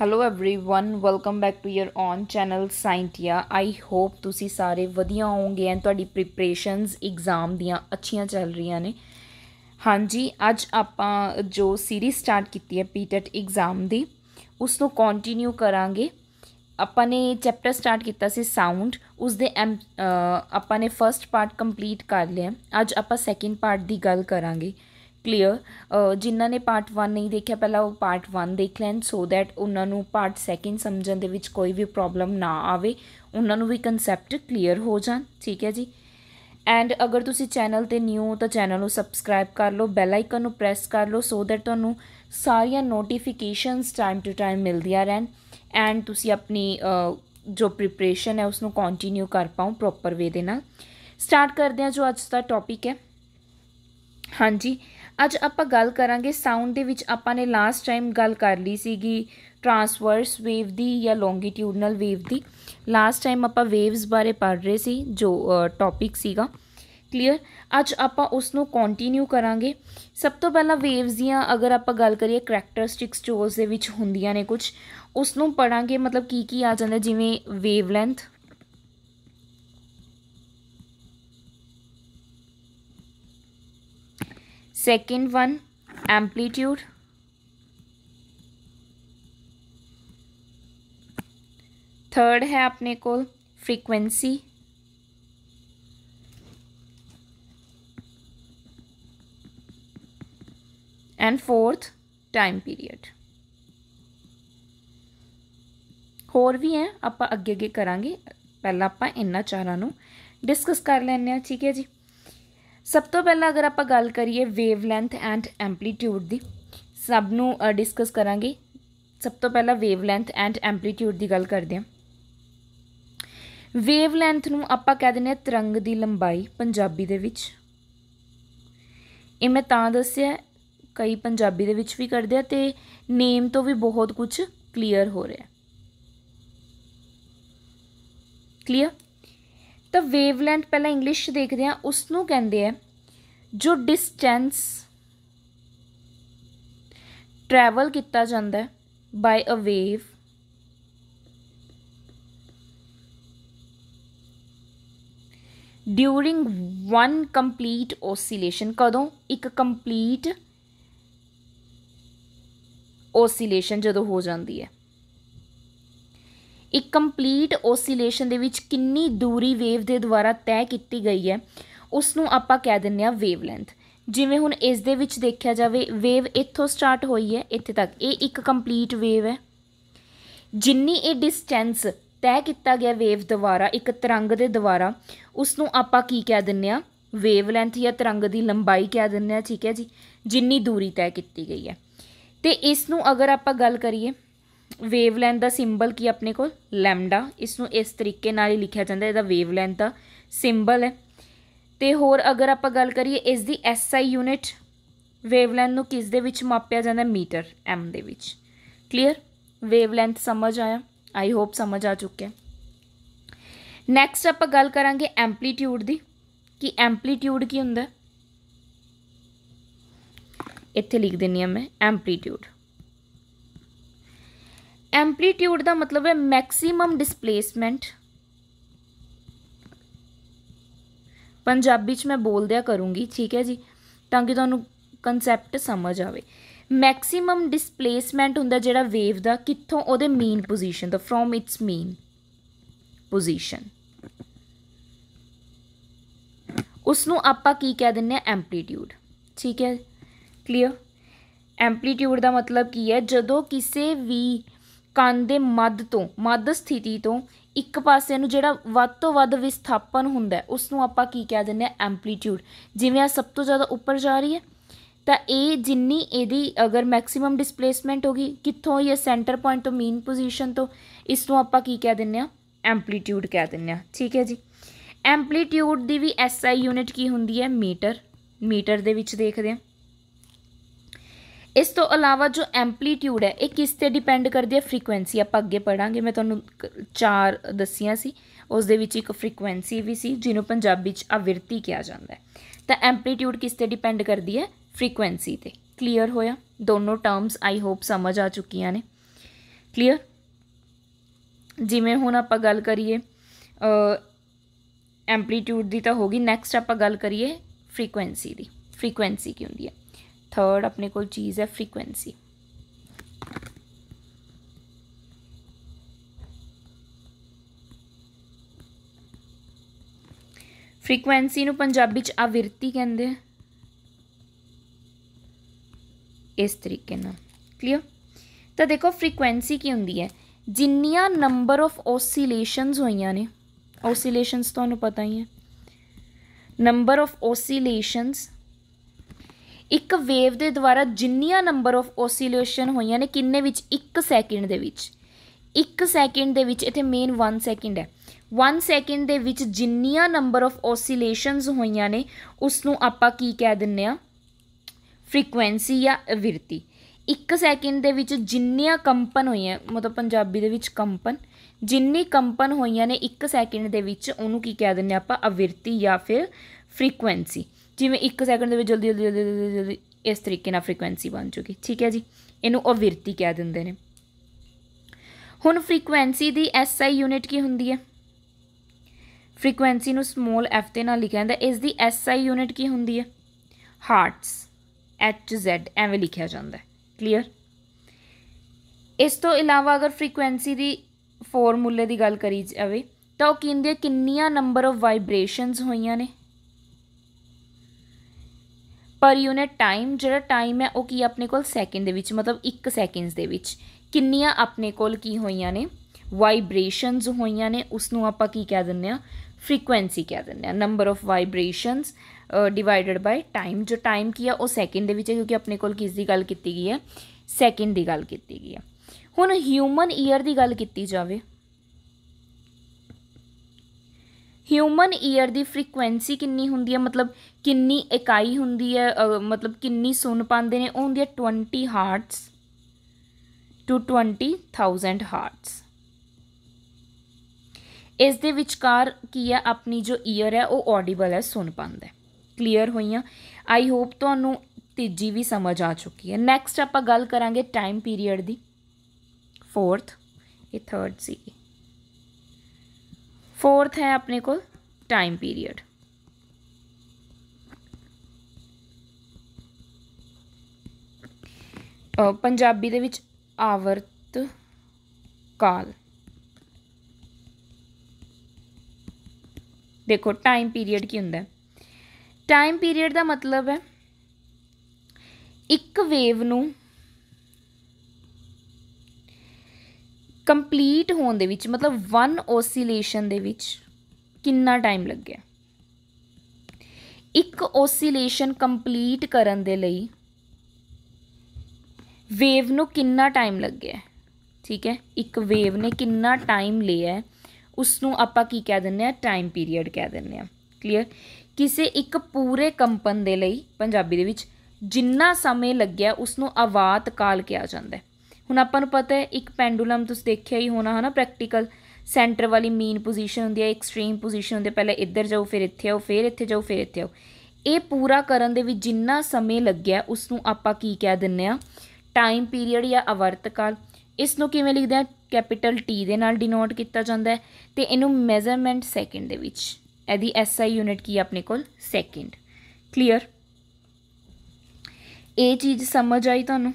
hello everyone welcome back to your own channel Scientia I hope ਤੁਸੀਂ ਸਾਰੇ ਵਧੀਆ ਹੋਵੋਗੇ ਐਂਡ ਤੁਹਾਡੀ ਪ੍ਰੀਪਰੇਸ਼ਨਸ ਐਗਜ਼ਾਮ ਦੀਆਂ ਅੱਛੀਆਂ ਚੱਲ ਰਹੀਆਂ ਨੇ ਹਾਂਜੀ ਅੱਜ ਆਪਾਂ ਜੋ ਸੀਰੀਜ਼ ਸਟਾਰਟ ਕੀਤੀ ਹੈ ਪੀਟੈਟ ਐਗਜ਼ਾਮ e ਦੀ ਉਸ ਨੂੰ ਕੰਟੀਨਿਊ ਕਰਾਂਗੇ ਆਪਾਂ ਨੇ ਚੈਪਟਰ ਸਟਾਰਟ ਕੀਤਾ ਸੀ ਸਾਊਂਡ ਉਸ ਦੇ ਆਪਾਂ ਨੇ ਫਰਸਟ ਪਾਰਟ ਕੰਪਲੀਟ ਕਰ ਲਿਆ ਅੱਜ ਆਪਾਂ ਸੈਕਿੰਡ ਪਾਰਟ ਦੀ ਗੱਲ ਕਰਾਂਗੇ ਕਲੀਅਰ ਜਿਨ੍ਹਾਂ ਨੇ ਪਾਰਟ 1 ਨਹੀਂ ਦੇਖਿਆ ਪਹਿਲਾਂ ਉਹ ਪਾਰਟ 1 ਦੇਖ ਲੈਣ ਸੋ ਦੈਟ ਉਹਨਾਂ ਨੂੰ ਪਾਰਟ 2 ਸਮਝਣ ਦੇ ਵਿੱਚ ਕੋਈ ਵੀ ਪ੍ਰੋਬਲਮ ਨਾ ਆਵੇ ਉਹਨਾਂ ਨੂੰ ਵੀ ਕਨਸੈਪਟ ਕਲੀਅਰ ਹੋ ਜਾਣ ਠੀਕ ਹੈ ਜੀ ਐਂਡ ਅਗਰ ਤੁਸੀਂ ਚੈਨਲ ਤੇ ਨਿਊ ਹੋ ਤਾਂ ਚੈਨਲ ਨੂੰ ਸਬਸਕ੍ਰਾਈਬ ਕਰ ਲਓ ਬੈਲ ਆਈਕਨ ਨੂੰ ਪ੍ਰੈਸ ਕਰ ਲਓ ਸੋ ਦੈਟ ਤੁਹਾਨੂੰ ਸਾਰੀਆਂ ਨੋਟੀਫਿਕੇਸ਼ਨਸ ਟਾਈਮ ਟੂ ਟਾਈਮ ਮਿਲਦੀਆਂ ਰਹਿਣ ਐਂਡ ਤੁਸੀਂ ਆਪਣੀ ਜੋ ਪ੍ਰੀਪਰੇਸ਼ਨ ਹੈ ਉਸ ਨੂੰ ਕੰਟੀਨਿਊ ਕਰ ਪਾਓ ਪ੍ਰੋਪਰ ਵੇ ਦੇ ਨਾਲ ਸਟਾਰਟ ਕਰਦੇ ਹਾਂ ਜੋ ਅੱਜ ਦਾ ਟੌਪਿਕ ਹੈ ਹਾਂਜੀ ਅੱਜ ਆਪਾਂ ਗੱਲ ਕਰਾਂਗੇ ਸਾਊਂਡ ਦੇ ਵਿੱਚ ਆਪਾਂ ਨੇ ਲਾਸਟ ਟਾਈਮ ਗੱਲ ਕਰ ਲਈ ਸੀਗੀ ਟ੍ਰਾਂਸਵਰਸ ਵੇਵ ਦੀ ਜਾਂ ਲੌਂਗੀਟਿਊਡਨਲ ਵੇਵ ਦੀ ਲਾਸਟ ਟਾਈਮ ਆਪਾਂ ਵੇਵਸ ਬਾਰੇ ਪੜ੍ਹ ਰਹੇ ਸੀ ਜੋ ਟੌਪਿਕ ਸੀਗਾ ਕਲੀਅਰ ਅੱਜ ਆਪਾਂ ਉਸ ਨੂੰ ਕੰਟੀਨਿਊ ਕਰਾਂਗੇ ਸਭ ਤੋਂ ਪਹਿਲਾਂ ਵੇਵਸ ਦੀਆਂ ਅਗਰ ਆਪਾਂ ਗੱਲ ਕਰੀਏ ਕੈਰੈਕਟਰਿਸਟਿਕਸ ਜੋ ਉਸ ਦੇ ਵਿੱਚ ਹੁੰਦੀਆਂ ਨੇ ਕੁਝ ਉਸ ਨੂੰ ਪੜਾਂਗੇ ਮਤਲਬ ਕੀ ਕੀ ਆ ਜਾਂਦਾ ਜਿਵੇਂ wavelength second one amplitude third है अपने को frequency and fourth time period होर भी हैं आप अगे अगे करा पहला आप चारा डिस्कस कर लें ठीक है जी ਸਭ ਤੋਂ ਪਹਿਲਾਂ ਅਗਰ ਆਪਾਂ ਗੱਲ ਕਰੀਏ ਵੇਵ ਲੈਂਥ ਐਂਡ ਐਂਪਲੀਟਿਊਡ ਦੀ ਸਭ ਨੂੰ ਡਿਸਕਸ ਕਰਾਂਗੇ ਸਭ ਤੋਂ ਪਹਿਲਾਂ ਵੇਵ ਲੈਂਥ ਐਂਡ ਐਂਪਲੀਟਿਊਡ ਦੀ ਗੱਲ ਕਰਦੇ ਹਾਂ ਵੇਵ ਲੈਂਥ ਨੂੰ ਆਪਾਂ ਕਹਿ ਦਿੰਦੇ ਹਾਂ ਤਰੰਗ ਦੀ ਲੰਬਾਈ ਪੰਜਾਬੀ ਦੇ ਵਿੱਚ ਇਹ ਮੈਂ ਤਾਂ ਦੱਸਿਆ ਕਈ ਪੰਜਾਬੀ ਦੇ ਵਿੱਚ ਵੀ ਕਰਦੇ ਆ ਤੇ ਨੇਮ ਤੋਂ ਵੀ ਬਹੁਤ ਕੁਝ ਕਲੀਅਰ ਹੋ ਰਿਹਾ ਕਲੀਅਰ तो वेवलैंथ पहला इंग्लिश देखते हैं उसनों कहें है, जो डिस्टेंस ट्रैवल किया जाता by a wave during one complete oscillation कदों एक कंप्लीट ओसीलेशन जो हो जाती है ਇੱਕ ਕੰਪਲੀਟ ਓਸੀਲੇਸ਼ਨ ਦੇ ਵਿੱਚ ਕਿੰਨੀ ਦੂਰੀ ਵੇਵ ਦੇ ਦੁਆਰਾ ਤੈਅ ਕੀਤੀ ਗਈ ਹੈ ਉਸ ਨੂੰ ਆਪਾਂ ਕਹਿ ਦਿੰਨੇ ਆ ਵੇਵ ਲੈਂਥ ਜਿਵੇਂ ਹੁਣ ਇਸ ਦੇ ਵਿੱਚ ਦੇਖਿਆ ਜਾਵੇ ਵੇਵ ਇੱਥੋਂ ਸਟਾਰਟ ਹੋਈ ਹੈ ਇੱਥੇ ਤੱਕ ਇਹ ਇੱਕ ਕੰਪਲੀਟ ਵੇਵ ਹੈ ਜਿੰਨੀ ਇਹ ਡਿਸਟੈਂਸ ਤੈਅ ਕੀਤਾ ਗਿਆ ਵੇਵ ਦੁਆਰਾ ਇੱਕ ਤਰੰਗ ਦੇ ਦੁਆਰਾ ਉਸ ਨੂੰ ਆਪਾਂ ਕੀ ਕਹਿ ਦਿੰਨੇ ਆ ਵੇਵ ਲੈਂਥ ਜਾਂ ਤਰੰਗ ਦੀ ਲੰਬਾਈ ਕਹਿ ਦਿੰਨੇ ਆ ਠੀਕ ਹੈ ਜੀ ਜਿੰਨੀ ਦੂਰੀ ਤੈਅ ਕੀਤੀ ਗਈ ਹੈ ਤੇ ਇਸ ਨੂੰ ਅਗਰ ਆਪਾਂ ਗੱਲ ਕਰੀਏ ਵੇਵਲੈਂਥ ਦਾ ਸਿੰਬਲ ਕੀ ਆਪਣੇ ਕੋਲ ਲੈਮਡਾ ਇਸ ਨੂੰ ਇਸ ਤਰੀਕੇ ਨਾਲ ਹੀ ਲਿਖਿਆ ਜਾਂਦਾ ਇਹਦਾ ਵੇਵਲੈਂਥ ਦਾ ਸਿੰਬਲ ਹੈ ਤੇ ਹੋਰ ਅਗਰ ਆਪਾਂ ਗੱਲ ਕਰੀਏ ਇਸ ਦੀ ਐਸਆਈ ਯੂਨਿਟ ਵੇਵਲੈਂਥ ਨੂੰ ਕਿਸ ਦੇ ਵਿੱਚ ਮਾਪਿਆ ਜਾਂਦਾ ਮੀਟਰ ਐਮ ਦੇ ਵਿੱਚ ਕਲੀਅਰ ਵੇਵਲੈਂਥ ਸਮਝ ਆਇਆ ਆਈ ਹੋਪ ਸਮਝ ਆ ਚੁੱਕਿਆ ਨੈਕਸਟ ਆਪਾਂ ਗੱਲ ਕਰਾਂਗੇ ਐਂਪਲੀਟਿਊਡ ਦੀ ਕਿ ਐਂਪਲੀਟਿਊਡ ਕੀ ਹੁੰਦਾ ਇੱਥੇ ਲਿਖ ਦਿੰਨੀ ਆ ਮੈਂ ਐਂਪਲੀਟਿਊਡ ਐਂਪਲੀਟਿਊਡ ਦਾ ਮਤਲਬ ਹੈ ਮੈਕਸਿਮਮ ਡਿਸਪਲੇਸਮੈਂਟ ਪੰਜਾਬੀ 'ਚ ਮੈਂ ਬੋਲ ਦਿਆ ਕਰੂੰਗੀ ਠੀਕ ਹੈ ਜੀ ਤਾਂ ਕਿ ਤੁਹਾਨੂੰ ਕਨਸੈਪਟ ਸਮਝ ਆਵੇ ਮੈਕਸਿਮਮ ਡਿਸਪਲੇਸਮੈਂਟ ਹੁੰਦਾ ਜਿਹੜਾ ਵੇਵ ਦਾ ਕਿੱਥੋਂ ਉਹਦੇ ਮੇਨ ਪੋਜੀਸ਼ਨ ਤੋਂ ਫਰੋਮ ਇਟਸ ਮੇਨ ਪੋਜੀਸ਼ਨ ਉਸ ਨੂੰ ਆਪਾਂ ਕੀ ਕਹਿ ਦਿੰਨੇ ਆ ਐਂਪਲੀਟਿਊਡ ਠੀਕ ਹੈ ਕਲੀਅਰ ਐਂਪਲੀਟਿਊਡ ਦਾ ਮਤਲਬ ਕੀ ਹੈ ਜਦੋਂ ਕਿਸੇ ਵੀ ਕੰਨ ਦੇ ਮੱਧ ਤੋਂ ਮੱਧ ਸਥਿਤੀ ਤੋਂ ਇੱਕ ਪਾਸੇ ਨੂੰ ਜਿਹੜਾ ਵੱਧ ਤੋਂ ਵੱਧ ਵਿਸਥਾਪਨ ਹੁੰਦਾ ਉਸ ਨੂੰ ਆਪਾਂ ਕੀ ਕਹਿ ਦਿੰਦੇ ਆ ਐਂਪਲੀਟਿਊਡ ਜਿਵੇਂ ਆ ਸਭ ਤੋਂ ਜ਼ਿਆਦਾ ਉੱਪਰ ਜਾ ਰਹੀ ਹੈ ਤਾਂ ਇਹ ਜਿੰਨੀ ਇਹਦੀ ਅਗਰ ਮੈਕਸਿਮਮ ਡਿਸਪਲੇਸਮੈਂਟ ਹੋਗੀ ਕਿੱਥੋਂ ਇਹ ਸੈਂਟਰ ਪੁਆਇੰਟ ਤੋਂ ਮੀਨ ਪੋਜੀਸ਼ਨ ਤੋਂ ਇਸ ਨੂੰ ਆਪਾਂ ਕੀ ਕਹਿ ਦਿੰਦੇ ਆ ਐਂਪਲੀਟਿਊਡ ਕਹਿ ਦਿੰਦੇ ਆ ਠੀਕ ਹੈ ਜੀ ਐਂਪਲੀਟਿਊਡ ਦੀ ਵੀ ਐਸਆਈ ਯੂਨਿਟ ਕੀ ਹੁੰਦੀ ਹੈ ਮੀਟਰ ਮੀਟਰ ਦੇ ਵਿੱਚ ਦੇਖਦੇ ਆ ਇਸ ਤੋਂ ਇਲਾਵਾ ਜੋ ਐਂਪਲੀਟਿਊਡ ਹੈ ਇਹ ਕਿਸ ਤੇ ਡਿਪੈਂਡ ਕਰਦੀ ਹੈ ਫ੍ਰੀਕੁਐਂਸੀ ਆਪਾਂ ਅੱਗੇ ਪੜਾਂਗੇ ਮੈਂ ਤੁਹਾਨੂੰ ਚਾਰ ਦੱਸੀਆਂ ਸੀ ਉਸ ਦੇ ਵਿੱਚ ਇੱਕ ਫ੍ਰੀਕੁਐਂਸੀ ਵੀ ਸੀ ਜਿਹਨੂੰ ਪੰਜਾਬੀ ਵਿੱਚ ਆਵਿਰਤੀ ਕਿਹਾ ਜਾਂਦਾ ਹੈ ਤਾਂ ਐਂਪਲੀਟਿਊਡ ਕਿਸ ਤੇ ਡਿਪੈਂਡ ਕਰਦੀ ਹੈ ਫ੍ਰੀਕੁਐਂਸੀ ਤੇ ਕਲੀਅਰ ਹੋਇਆ ਦੋਨੋਂ ਟਰਮਸ ਆਈ ਹੋਪ ਸਮਝ ਆ ਚੁੱਕੀਆਂ ਨੇ ਕਲੀਅਰ ਜਿਵੇਂ ਹੁਣ ਆਪਾਂ ਗੱਲ ਕਰੀਏ ਐਂਪਲੀਟਿਊਡ ਦੀ ਤਾਂ ਹੋ ਗਈ ਨੈਕਸਟ ਆਪਾਂ ਗੱਲ ਕਰੀਏ ਫ੍ਰੀਕੁਐਂਸੀ ਦੀ ਫ੍ਰੀਕੁਐਂਸੀ ਕੀ ਹੁੰਦੀ ਹੈ ਥਰਡ ਆਪਣੇ ਕੋਲ ਚੀਜ਼ ਹੈ ਫ੍ਰੀਕੁਐਂਸੀ ਫ੍ਰੀਕੁਐਂਸੀ ਨੂੰ ਪੰਜਾਬੀ ਚ ਆਵਿਰਤੀ ਕਹਿੰਦੇ ਆ ਇਸ ਤਰੀਕੇ ਨਾਲ ਕਲੀਅਰ ਤਾਂ ਦੇਖੋ ਫ੍ਰੀਕੁਐਂਸੀ ਕੀ ਹੁੰਦੀ ਹੈ ਜਿੰਨੀਆਂ ਨੰਬਰ ਆਫ ਓਸਿਲੇਸ਼ਨਸ ਹੋਈਆਂ ਨੇ ਓਸਿਲੇਸ਼ਨਸ ਤੁਹਾਨੂੰ ਪਤਾ ਹੀ ਹੈ ਨੰਬਰ ਆਫ ਓਸਿਲੇਸ਼ਨਸ ਇੱਕ ਵੇਵ ਦੇ ਦੁਆਰਾ ਜਿੰਨੀਆਂ ਨੰਬਰ ਆਫ ਓਸਿਲੇਸ਼ਨ ਹੋਈਆਂ ਨੇ ਕਿੰਨੇ ਵਿੱਚ 1 ਸੈਕਿੰਡ ਦੇ ਵਿੱਚ 1 ਸੈਕਿੰਡ ਦੇ ਵਿੱਚ ਇੱਥੇ ਮੇਨ 1 ਸੈਕਿੰਡ ਹੈ 1 ਸੈਕਿੰਡ ਦੇ ਵਿੱਚ ਜਿੰਨੀਆਂ ਨੰਬਰ ਆਫ ਓਸਿਲੇਸ਼ਨਸ ਹੋਈਆਂ ਨੇ ਉਸ ਨੂੰ ਆਪਾਂ ਕੀ ਕਹਿ ਦਿੰਨੇ ਆ ਫ੍ਰੀਕੁਐਂਸੀ ਜਾਂ ਅਵਿਰਤੀ 1 ਸੈਕਿੰਡ ਦੇ ਵਿੱਚ ਜਿੰਨੀਆਂ ਕੰਪਨ ਹੋਈਆਂ ਮਤਲਬ ਪੰਜਾਬੀ ਦੇ ਵਿੱਚ ਕੰਪਨ ਜਿੰਨੀ ਕੰਪਨ ਹੋਈਆਂ ਨੇ 1 ਸੈਕਿੰਡ ਦੇ ਵਿੱਚ ਉਹਨੂੰ ਕੀ ਕਹਿ ਦਿੰਨੇ ਆਪਾਂ ਅਵਿਰਤੀ ਜਾਂ ਫਿਰ ਫ੍ਰੀਕੁਐਂਸੀ ਜਿਵੇਂ 1 ਸੈਕਿੰਡ ਦੇ ਵਿੱਚ ਜਲਦੀ ਜਲਦੀ ਜਲਦੀ ਜਲਦੀ ਇਸ ਤਰੀਕੇ ਨਾਲ ਫ੍ਰੀਕੁਐਂਸੀ ਬਣ ਚੁੱਕੀ ਠੀਕ ਹੈ ਜੀ ਇਹਨੂੰ ਅਵਿਰਤੀ ਕਹਿ ਦਿੰਦੇ ਨੇ ਹੁਣ ਫ੍ਰੀਕੁਐਂਸੀ ਦੀ ਐਸਆਈ ਯੂਨਿਟ ਕੀ ਹੁੰਦੀ ਹੈ ਫ੍ਰੀਕੁਐਂਸੀ ਨੂੰ ਸਮਾਲ ਐਫ ਦੇ ਨਾਲ ਲਿਖਿਆ ਜਾਂਦਾ ਇਸ ਦੀ ਐਸਆਈ ਯੂਨਿਟ ਕੀ ਹੁੰਦੀ ਹੈ ਹਾਰਟਸ ਐਚ ਜ਼ੈਡ ਐਵੇਂ ਲਿਖਿਆ ਜਾਂਦਾ ਕਲੀਅਰ ਇਸ ਤੋਂ ਇਲਾਵਾ ਅਗਰ ਫ੍ਰੀਕੁਐਂਸੀ ਦੀ ਫਾਰਮੂਲੇ ਦੀ ਗੱਲ ਕਰੀ ਜਾਵੇ ਤਾਂ ਉਹ ਕਹਿੰਦੇ ਕਿੰਨੀਆਂ ਨੰਬਰ ਆਫ ਵਾਈਬ੍ਰੇਸ਼ਨਸ ਹੋਈਆਂ ਨੇ ਪਰ ਯੂਨਿਟ ਟਾਈਮ ਜਿਹੜਾ ਟਾਈਮ ਹੈ ਉਹ ਕੀ ਆਪਣੇ ਕੋਲ ਸੈਕਿੰਡ ਦੇ ਵਿੱਚ ਮਤਲਬ 1 ਸੈਕਿੰਡਸ ਦੇ ਵਿੱਚ ਕਿੰਨੀਆਂ ਆਪਣੇ ਕੋਲ ਕੀ ਹੋਈਆਂ ਨੇ ਵਾਈਬ੍ਰੇਸ਼ਨਸ ਹੋਈਆਂ ਨੇ ਉਸ ਨੂੰ ਆਪਾਂ ਕੀ ਕਹਿ ਦਿੰਦੇ ਆ ਫ੍ਰੀਕੁਐਂਸੀ ਕਹਿ ਦਿੰਦੇ ਆ number of vibrations divided by time ਜੋ ਟਾਈਮ ਕੀ ਆ ਉਹ ਸੈਕਿੰਡ ਦੇ ਵਿੱਚ ਹੈ ਕਿਉਂਕਿ ਆਪਣੇ ਕੋਲ ਕਿਸ ਦੀ ਗੱਲ ਕੀਤੀ ਗਈ ਹੈ ਸੈਕਿੰਡ ਦੀ ਗੱਲ ਕੀਤੀ ਗਈ ਹੈ ਹੁਣ ਹਿਊਮਨ ਈਅਰ ਦੀ ਗੱਲ ਕੀਤੀ ਜਾਵੇ ਹਿਊਮਨ ਈਅਰ ਦੀ ਫ੍ਰੀਕੁਐਂਸੀ ਕਿੰਨੀ ਹੁੰਦੀ ਹੈ ਮਤਲਬ ਕਿੰਨੀ ਇਕਾਈ ਹੁੰਦੀ ਹੈ ਮਤਲਬ ਕਿੰਨੀ ਸੁਣ ਪਾਉਂਦੇ ਨੇ ਉਹ ਹੁੰਦੀ ਹੈ 20 ਹਾਰਟਸ ਟੂ 20000 ਹਾਰਟਸ ਇਸ ਦੇ ਵਿਚਕਾਰ ਕੀ ਹੈ ਆਪਣੀ ਜੋ ਈਅਰ ਹੈ ਉਹ ਆਡੀਬਲ ਹੈ ਸੁਣ ਪਾਉਂਦਾ ਹੈ ਕਲੀਅਰ ਹੋਈਆਂ ਆਈ ਹੋਪ ਤੁਹਾਨੂੰ ਤੀਜੀ ਵੀ ਸਮਝ ਆ ਚੁੱਕੀ ਹੈ ਨੈਕਸਟ ਆਪਾਂ ਗੱਲ ਕਰਾਂਗੇ ਟਾਈਮ ਪੀਰੀਅਡ ਦੀ ਫੋਰਥ ਇਹ ਥਰਡ ਸੀ ਫੋਰਥ ਹੈ ਆਪਣੇ ਕੋਲ ਟਾਈਮ ਪੀਰੀਅਡ ਪੰਜਾਬੀ ਦੇ ਵਿੱਚ ਆਵਰਤ ਕਾਲ ਦੇਖੋ ਟਾਈਮ ਪੀਰੀਅਡ ਕੀ ਹੁੰਦਾ ਟਾਈਮ ਪੀਰੀਅਡ ਦਾ ਮਤਲਬ ਹੈ ਇੱਕ ਵੇਵ ਨੂੰ ਕੰਪਲੀਟ ਹੋਣ ਦੇ ਵਿੱਚ ਮਤਲਬ ਵਨ ਓਸੀਲੇਸ਼ਨ ਦੇ ਵਿੱਚ ਕਿੰਨਾ ਟਾਈਮ ਲੱਗਿਆ ਇੱਕ ਓਸੀਲੇਸ਼ਨ ਕੰਪਲੀਟ ਕਰਨ ਦੇ ਲਈ ਵੇਵ ਨੂੰ ਕਿੰਨਾ ਟਾਈਮ ਲੱਗਿਆ ਠੀਕ ਹੈ ਇੱਕ ਵੇਵ ਨੇ ਕਿੰਨਾ ਟਾਈਮ ਲਿਆ ਉਸ ਨੂੰ ਆਪਾਂ ਕੀ ਕਹਿ ਦਿੰਨੇ ਆ ਟਾਈਮ ਪੀਰੀਅਡ ਕਹਿ ਦਿੰਨੇ ਆ ਕਲੀਅਰ ਕਿਸੇ ਇੱਕ ਪੂਰੇ ਕੰਪਨ ਦੇ ਲਈ ਪੰਜਾਬੀ ਦੇ ਵਿੱਚ ਜਿੰਨਾ ਸਮੇਂ ਲੱਗਿਆ ਉਸ ਨੂੰ ਆਵਾਤ ਕਾਲ ਕਿਹਾ ਜਾਂਦਾ ਹੁਣ ਆਪਾਂ ਨੂੰ ਪਤਾ ਹੈ ਇੱਕ ਪੈਂਡੂਲਮ ਤੁਸੀਂ ਦੇਖਿਆ ਹੀ ਹੋਣਾ ਹਨਾ ਪ੍ਰੈਕਟੀਕਲ ਸੈਂਟਰ ਵਾਲੀ ਮੀਨ ਪੋਜੀਸ਼ਨ ਹੁੰਦੀ ਹੈ ਐਕਸਟ੍ਰੀਮ ਪੋਜੀਸ਼ਨ ਹੁੰਦੀ ਹੈ ਪਹਿਲੇ ਇੱਧਰ ਜਾਓ ਫਿਰ ਇੱਥੇ ਆਓ ਫਿਰ ਇੱਥੇ ਜਾਓ ਫਿਰ ਇੱਥੇ ਆਓ ਇਹ ਪੂਰਾ ਕਰਨ ਦੇ ਵਿੱਚ ਜਿੰਨਾ ਸਮੇਂ ਲੱਗਿਆ ਉਸ ਨੂੰ ਆਪਾਂ ਕੀ ਕਹਿ ਦਿੰਨੇ ਆ ਟਾਈਮ ਪੀਰੀਅਡ ਜਾਂ ਅਵਰਤ ਕਾਲ ਇਸ ਨੂੰ ਕਿਵੇਂ ਲਿਖਦੇ ਆ ਕੈਪੀਟਲ ਟੀ ਦੇ ਨਾਲ ਡਿਨੋਟ ਕੀਤਾ ਜਾਂਦਾ ਹੈ ਤੇ ਇਹਨੂੰ ਮੈਜ਼ਰਮੈਂਟ ਸੈਕਿੰਡ ਦੇ ਵਿੱਚ ਇਹਦੀ ਐਸਆਈ ਯੂਨਿਟ ਕੀ ਆਪਣੇ ਕੋਲ ਸੈਕਿੰਡ ਕਲੀਅਰ ਇਹ ਚੀਜ਼ ਸਮਝ ਆਈ ਤੁਹਾਨੂੰ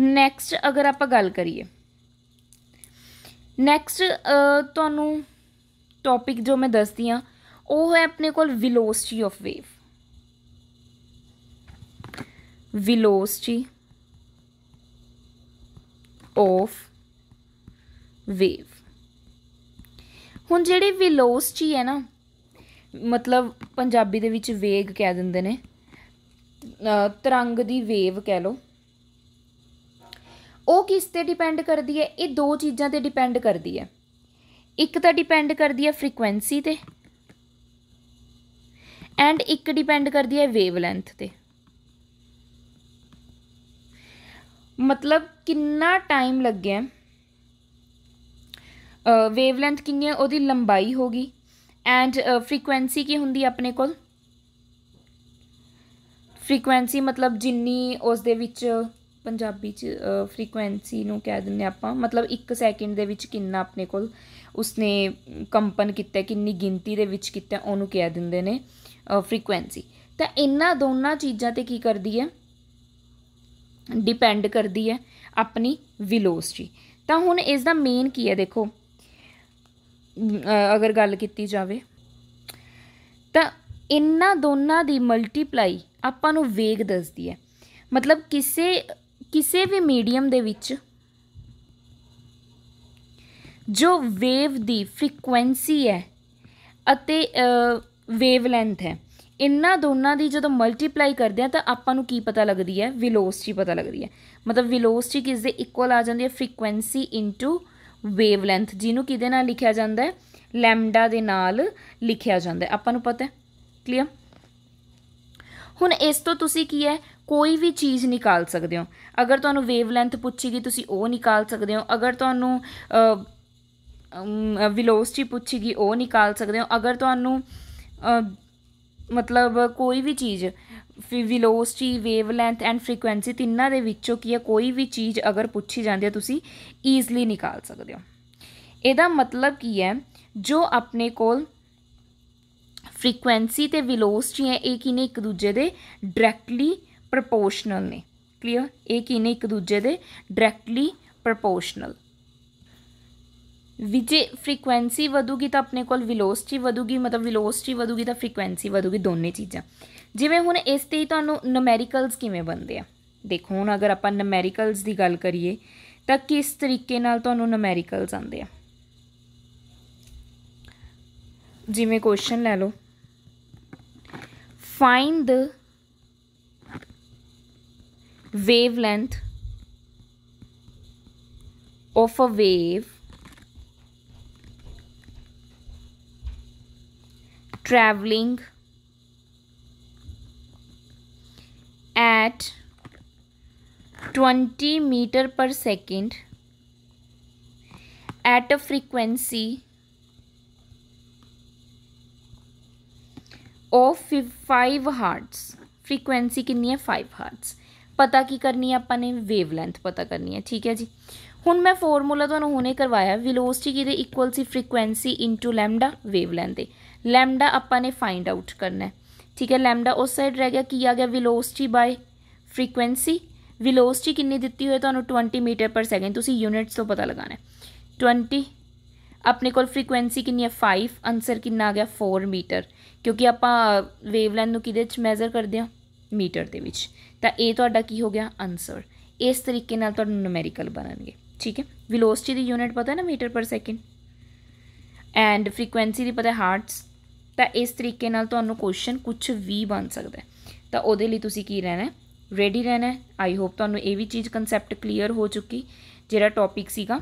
ਨੈਕਸਟ ਅਗਰ ਆਪਾਂ ਗੱਲ ਕਰੀਏ ਨੈਕਸਟ ਤੁਹਾਨੂੰ ਟੌਪਿਕ ਜੋ ਮੈਂ ਦੱਸਦੀ ਆ ਉਹ ਹੈ ਆਪਣੇ ਕੋਲ velocity of wave velocity of wave ਹੁਣ ਜਿਹੜੇ velocity ਹੈ ਨਾ ਮਤਲਬ ਪੰਜਾਬੀ ਦੇ ਵਿੱਚ ਵੇਗ ਕਹਿ ਦਿੰਦੇ ਨੇ ਤਰੰਗ ਦੀ ਵੇਵ ਕਹਿ ਲਓ ਉਹ ਕਿਸ ਤੇ ਡਿਪੈਂਡ ਕਰਦੀ ਹੈ ਇਹ ਦੋ ਚੀਜ਼ਾਂ ਤੇ ਡਿਪੈਂਡ ਕਰਦੀ ਹੈ ਇੱਕ ਤਾਂ ਡਿਪੈਂਡ ਕਰਦੀ ਹੈ ਫ੍ਰੀਕੁਐਂਸੀ ਤੇ ਐਂਡ ਇੱਕ ਡਿਪੈਂਡ ਕਰਦੀ ਹੈ ਵੇਵ ਲੈਂਥ ਤੇ ਮਤਲਬ ਕਿੰਨਾ ਟਾਈਮ ਲੱਗਿਆ ਵੇਵਲੈਂਥ ਕਿੰਨੀ ਹੈ ਉਹਦੀ ਲੰਬਾਈ ਹੋਗੀ ਐਂਡ ਫ੍ਰੀਕੁਐਂਸੀ ਕੀ ਹੁੰਦੀ ਆਪਣੇ ਕੋਲ ਫ੍ਰੀਕੁਐਂਸੀ ਮਤਲਬ ਜਿੰਨੀ ਉਸ ਦੇ ਵਿੱਚ ਪੰਜਾਬੀ ਚ ਫ੍ਰੀਕੁਐਂਸੀ ਨੂੰ ਕਹਿ ਦਿੰਨੇ ਆਪਾਂ ਮਤਲਬ 1 ਸੈਕਿੰਡ ਦੇ ਵਿੱਚ ਕਿੰਨਾ ਆਪਣੇ ਕੋਲ ਉਸਨੇ ਕੰਪਨ ਕੀਤਾ ਕਿੰਨੀ ਗਿਣਤੀ ਦੇ ਵਿੱਚ ਕੀਤਾ ਉਹਨੂੰ ਕਹਿ ਦਿੰਦੇ ਨੇ ਫ੍ਰੀਕੁਐਂਸੀ ਤਾਂ ਇਹਨਾਂ ਦੋਨਾਂ ਚੀਜ਼ਾਂ ਤੇ ਕੀ ਕਰਦੀ ਹੈ ਡਿਪੈਂਡ ਕਰਦੀ ਹੈ ਆਪਣੀ ਵਿਲੋਸਿਟੀ ਤਾਂ ਹੁਣ ਇਸ ਦਾ ਮੇਨ ਕੀ ਹੈ ਦੇਖੋ ਅਗਰ ਗੱਲ ਕੀਤੀ ਜਾਵੇ ਤਾਂ ਇਹਨਾਂ ਦੋਨਾਂ ਦੀ ਮਲਟੀਪਲਾਈ ਆਪਾਂ ਨੂੰ ਵੇਗ ਦੱਸਦੀ ਹੈ ਮਤਲਬ ਕਿਸੇ ਕਿਸੇ ਵੀ ਮੀਡੀਅਮ ਦੇ ਵਿੱਚ ਜੋ ਵੇਵ ਦੀ ਫ੍ਰੀਕੁਐਂਸੀ ਹੈ ਅਤੇ ਵੇਵ ਲੈਂਥ ਹੈ ਇਹਨਾਂ ਦੋਨਾਂ ਦੀ ਜਦੋਂ ਮਲਟੀਪਲਾਈ ਕਰਦੇ ਆ ਤਾਂ ਆਪਾਂ ਨੂੰ ਕੀ ਪਤਾ ਲੱਗਦੀ ਹੈ ਵੈਲੋਸਿਟੀ ਪਤਾ ਲੱਗਦੀ ਹੈ ਮਤਲਬ ਵੈਲੋਸਿਟੀ ਕਿਸ ਦੇ ਇਕੁਅਲ ਆ ਜਾਂਦੀ ਹੈ ਫ੍ਰੀਕੁਐਂਸੀ ਇਨਟੂ ਵੇਵਲੈਂਥ ਜਿਹਨੂੰ ਕਿਹਦੇ ਨਾਲ ਲਿਖਿਆ ਜਾਂਦਾ ਹੈ ਲੈਮਡਾ ਦੇ ਨਾਲ ਲਿਖਿਆ ਜਾਂਦਾ ਹੈ ਆਪਾਂ ਨੂੰ ਪਤਾ ਹੈ ਕਲੀਅਰ ਹੁਣ ਇਸ ਤੋਂ ਤੁਸੀਂ ਕੀ ਹੈ ਕੋਈ ਵੀ ਚੀਜ਼ ਨਿਕਾਲ ਸਕਦੇ ਹੋ ਅਗਰ ਤੁਹਾਨੂੰ ਵੇਵ ਲੈਂਥ ਗਈ ਤੁਸੀਂ ਉਹ ਨਿਕਾਲ ਸਕਦੇ ਹੋ ਅਗਰ ਤੁਹਾਨੂੰ ਵਿਲੋਸਿਟੀ ਗਈ ਉਹ ਨਿਕਾਲ ਸਕਦੇ ਹੋ ਅਗਰ ਤੁਹਾਨੂੰ ਮਤਲਬ ਕੋਈ ਵੀ ਚੀਜ਼ ਫਿ ਵੇਵਲੈਂਥ ਐਂਡ ਫ੍ਰੀਕੁਐਂਸੀ ਤਿੰਨਾਂ ਦੇ ਵਿੱਚੋਂ ਕੀ ਹੈ ਕੋਈ ਵੀ ਚੀਜ਼ ਅਗਰ ਪੁੱਛੀ ਜਾਂਦੀ ਹੈ ਤੁਸੀਂ ਈਜ਼ਲੀ ਨਿਕਾਲ ਸਕਦੇ ਹੋ ਇਹਦਾ ਮਤਲਬ ਕੀ ਹੈ ਜੋ ਆਪਣੇ ਕੋਲ ਫ੍ਰੀਕੁਐਂਸੀ ਤੇ ਵਿਲੋਸਟੀ ਹੈ ਇਹ ਕਿਨੇ ਇੱਕ ਦੂਜੇ ਦੇ ਡਾਇਰੈਕਟਲੀ ਪ੍ਰੋਪੋਰਸ਼ਨਲ ਨੇ ਕਲੀਅਰ ਇਹ ਕਿਨੇ ਇੱਕ ਦੂਜੇ ਦੇ ਡਾਇਰੈਕਟਲੀ ਪ੍ਰੋਪੋਰਸ਼ਨਲ ਜੇ ਫ੍ਰੀਕੁਐਂਸੀ ਵਧੂਗੀ ਤਾਂ ਆਪਣੇ ਕੋਲ ਵੈਲੋਸਿਟੀ ਵਧੂਗੀ ਮਤਲਬ ਵੈਲੋਸਿਟੀ ਵਧੂਗੀ ਤਾਂ ਫ੍ਰੀਕੁਐਂਸੀ ਵਧੂਗੀ ਦੋਨੇ ਚੀਜ਼ਾਂ ਜਿਵੇਂ ਹੁਣ ਇਸ ਤੇ ਹੀ ਤੁਹਾਨੂੰ ਨੁਮੈਰੀਕਲਸ ਕਿਵੇਂ ਬਣਦੇ ਆ ਦੇਖੋ ਹੁਣ ਅਗਰ ਆਪਾਂ ਨੁਮੈਰੀਕਲਸ ਦੀ ਗੱਲ ਕਰੀਏ ਤਾਂ ਕਿਸ ਤਰੀਕੇ ਨਾਲ ਤੁਹਾਨੂੰ ਨੁਮੈਰੀਕਲਸ ਆਉਂਦੇ ਆ ਜਿਵੇਂ ਕੁਐਸਚਨ ਲੈ ਲਓ find wavelength of a wave traveling at 20 meter per second at a frequency of 5 hertz frequency kinni hai 5 hertz पता की करनी है अपने वेवलेंथ पता करनी है ठीक है जी हूँ मैं फॉर्मूला तो हमने करवाया विलोसटी की equal c into lambda wavelength length lambda ਆਪਾਂ ਨੇ ਫਾਈਂਡ ਆਊਟ ਕਰਨਾ ਹੈ ਠੀਕ ਹੈ ਲੈਮਡਾ ਉਸ ਸਾਈਡ ਰਹਿ ਗਿਆ ਕੀ ਆ ਗਿਆ ਵੈਲੋਸਿਟੀ ਬਾਈ ਫ੍ਰੀਕੁਐਂਸੀ ਵੈਲੋਸਿਟੀ ਕਿੰਨੀ ਦਿੱਤੀ ਹੋਈ ਤੁਹਾਨੂੰ 20 ਮੀਟਰ ਪਰ ਸੈਕਿੰਡ ਤੁਸੀਂ ਯੂਨਿਟਸ ਤੋਂ ਪਤਾ ਲਗਾਣਾ 20 ਆਪਣੇ ਕੋਲ ਫ੍ਰੀਕੁਐਂਸੀ ਕਿੰਨੀ ਹੈ 5 ਆਨਸਰ ਕਿੰਨਾ ਆ ਗਿਆ 4 ਮੀਟਰ ਕਿਉਂਕਿ ਆਪਾਂ ਵੇਵਲੈਂਥ ਨੂੰ ਕਿਹਦੇ ਵਿੱਚ ਮੈਜ਼ਰ ਕਰਦੇ ਹਾਂ ਮੀਟਰ ਦੇ ਵਿੱਚ ਤਾਂ ਇਹ ਤੁਹਾਡਾ ਕੀ ਹੋ ਗਿਆ ਆਨਸਰ ਇਸ ਤਰੀਕੇ ਨਾਲ ਤੁਹਾਨੂੰ ਨੂਮੈਰੀਕਲ ਬਣਨਗੇ ਠੀਕ ਹੈ ਵੈਲੋਸਿਟੀ ਦੀ ਯੂਨਿਟ ਪਤਾ ਹੈ ਨਾ ਮੀਟਰ ਪਰ ਸੈਕਿੰਡ ਐਂਡ ਫ੍ਰੀਕੁਐਂਸੀ ਦੀ ਪਤਾ ਹੈ ਹਰਟਸ ਤਾਂ ਇਸ ਤਰੀਕੇ ਨਾਲ ਤੁਹਾਨੂੰ ਕੁਐਸਚਨ ਕੁਝ ਵੀ ਬਣ ਸਕਦਾ ਤਾਂ ਉਹਦੇ ਲਈ ਤੁਸੀਂ ਕੀ ਰਹਿਣਾ ਰੈਡੀ ਰਹਿਣਾ ਆਈ ਹੋਪ ਤੁਹਾਨੂੰ ਇਹ ਵੀ ਚੀਜ਼ ਕਨਸੈਪਟ ਕਲੀਅਰ ਹੋ ਚੁੱਕੀ ਜਿਹੜਾ ਟੌਪਿਕ ਸੀਗਾ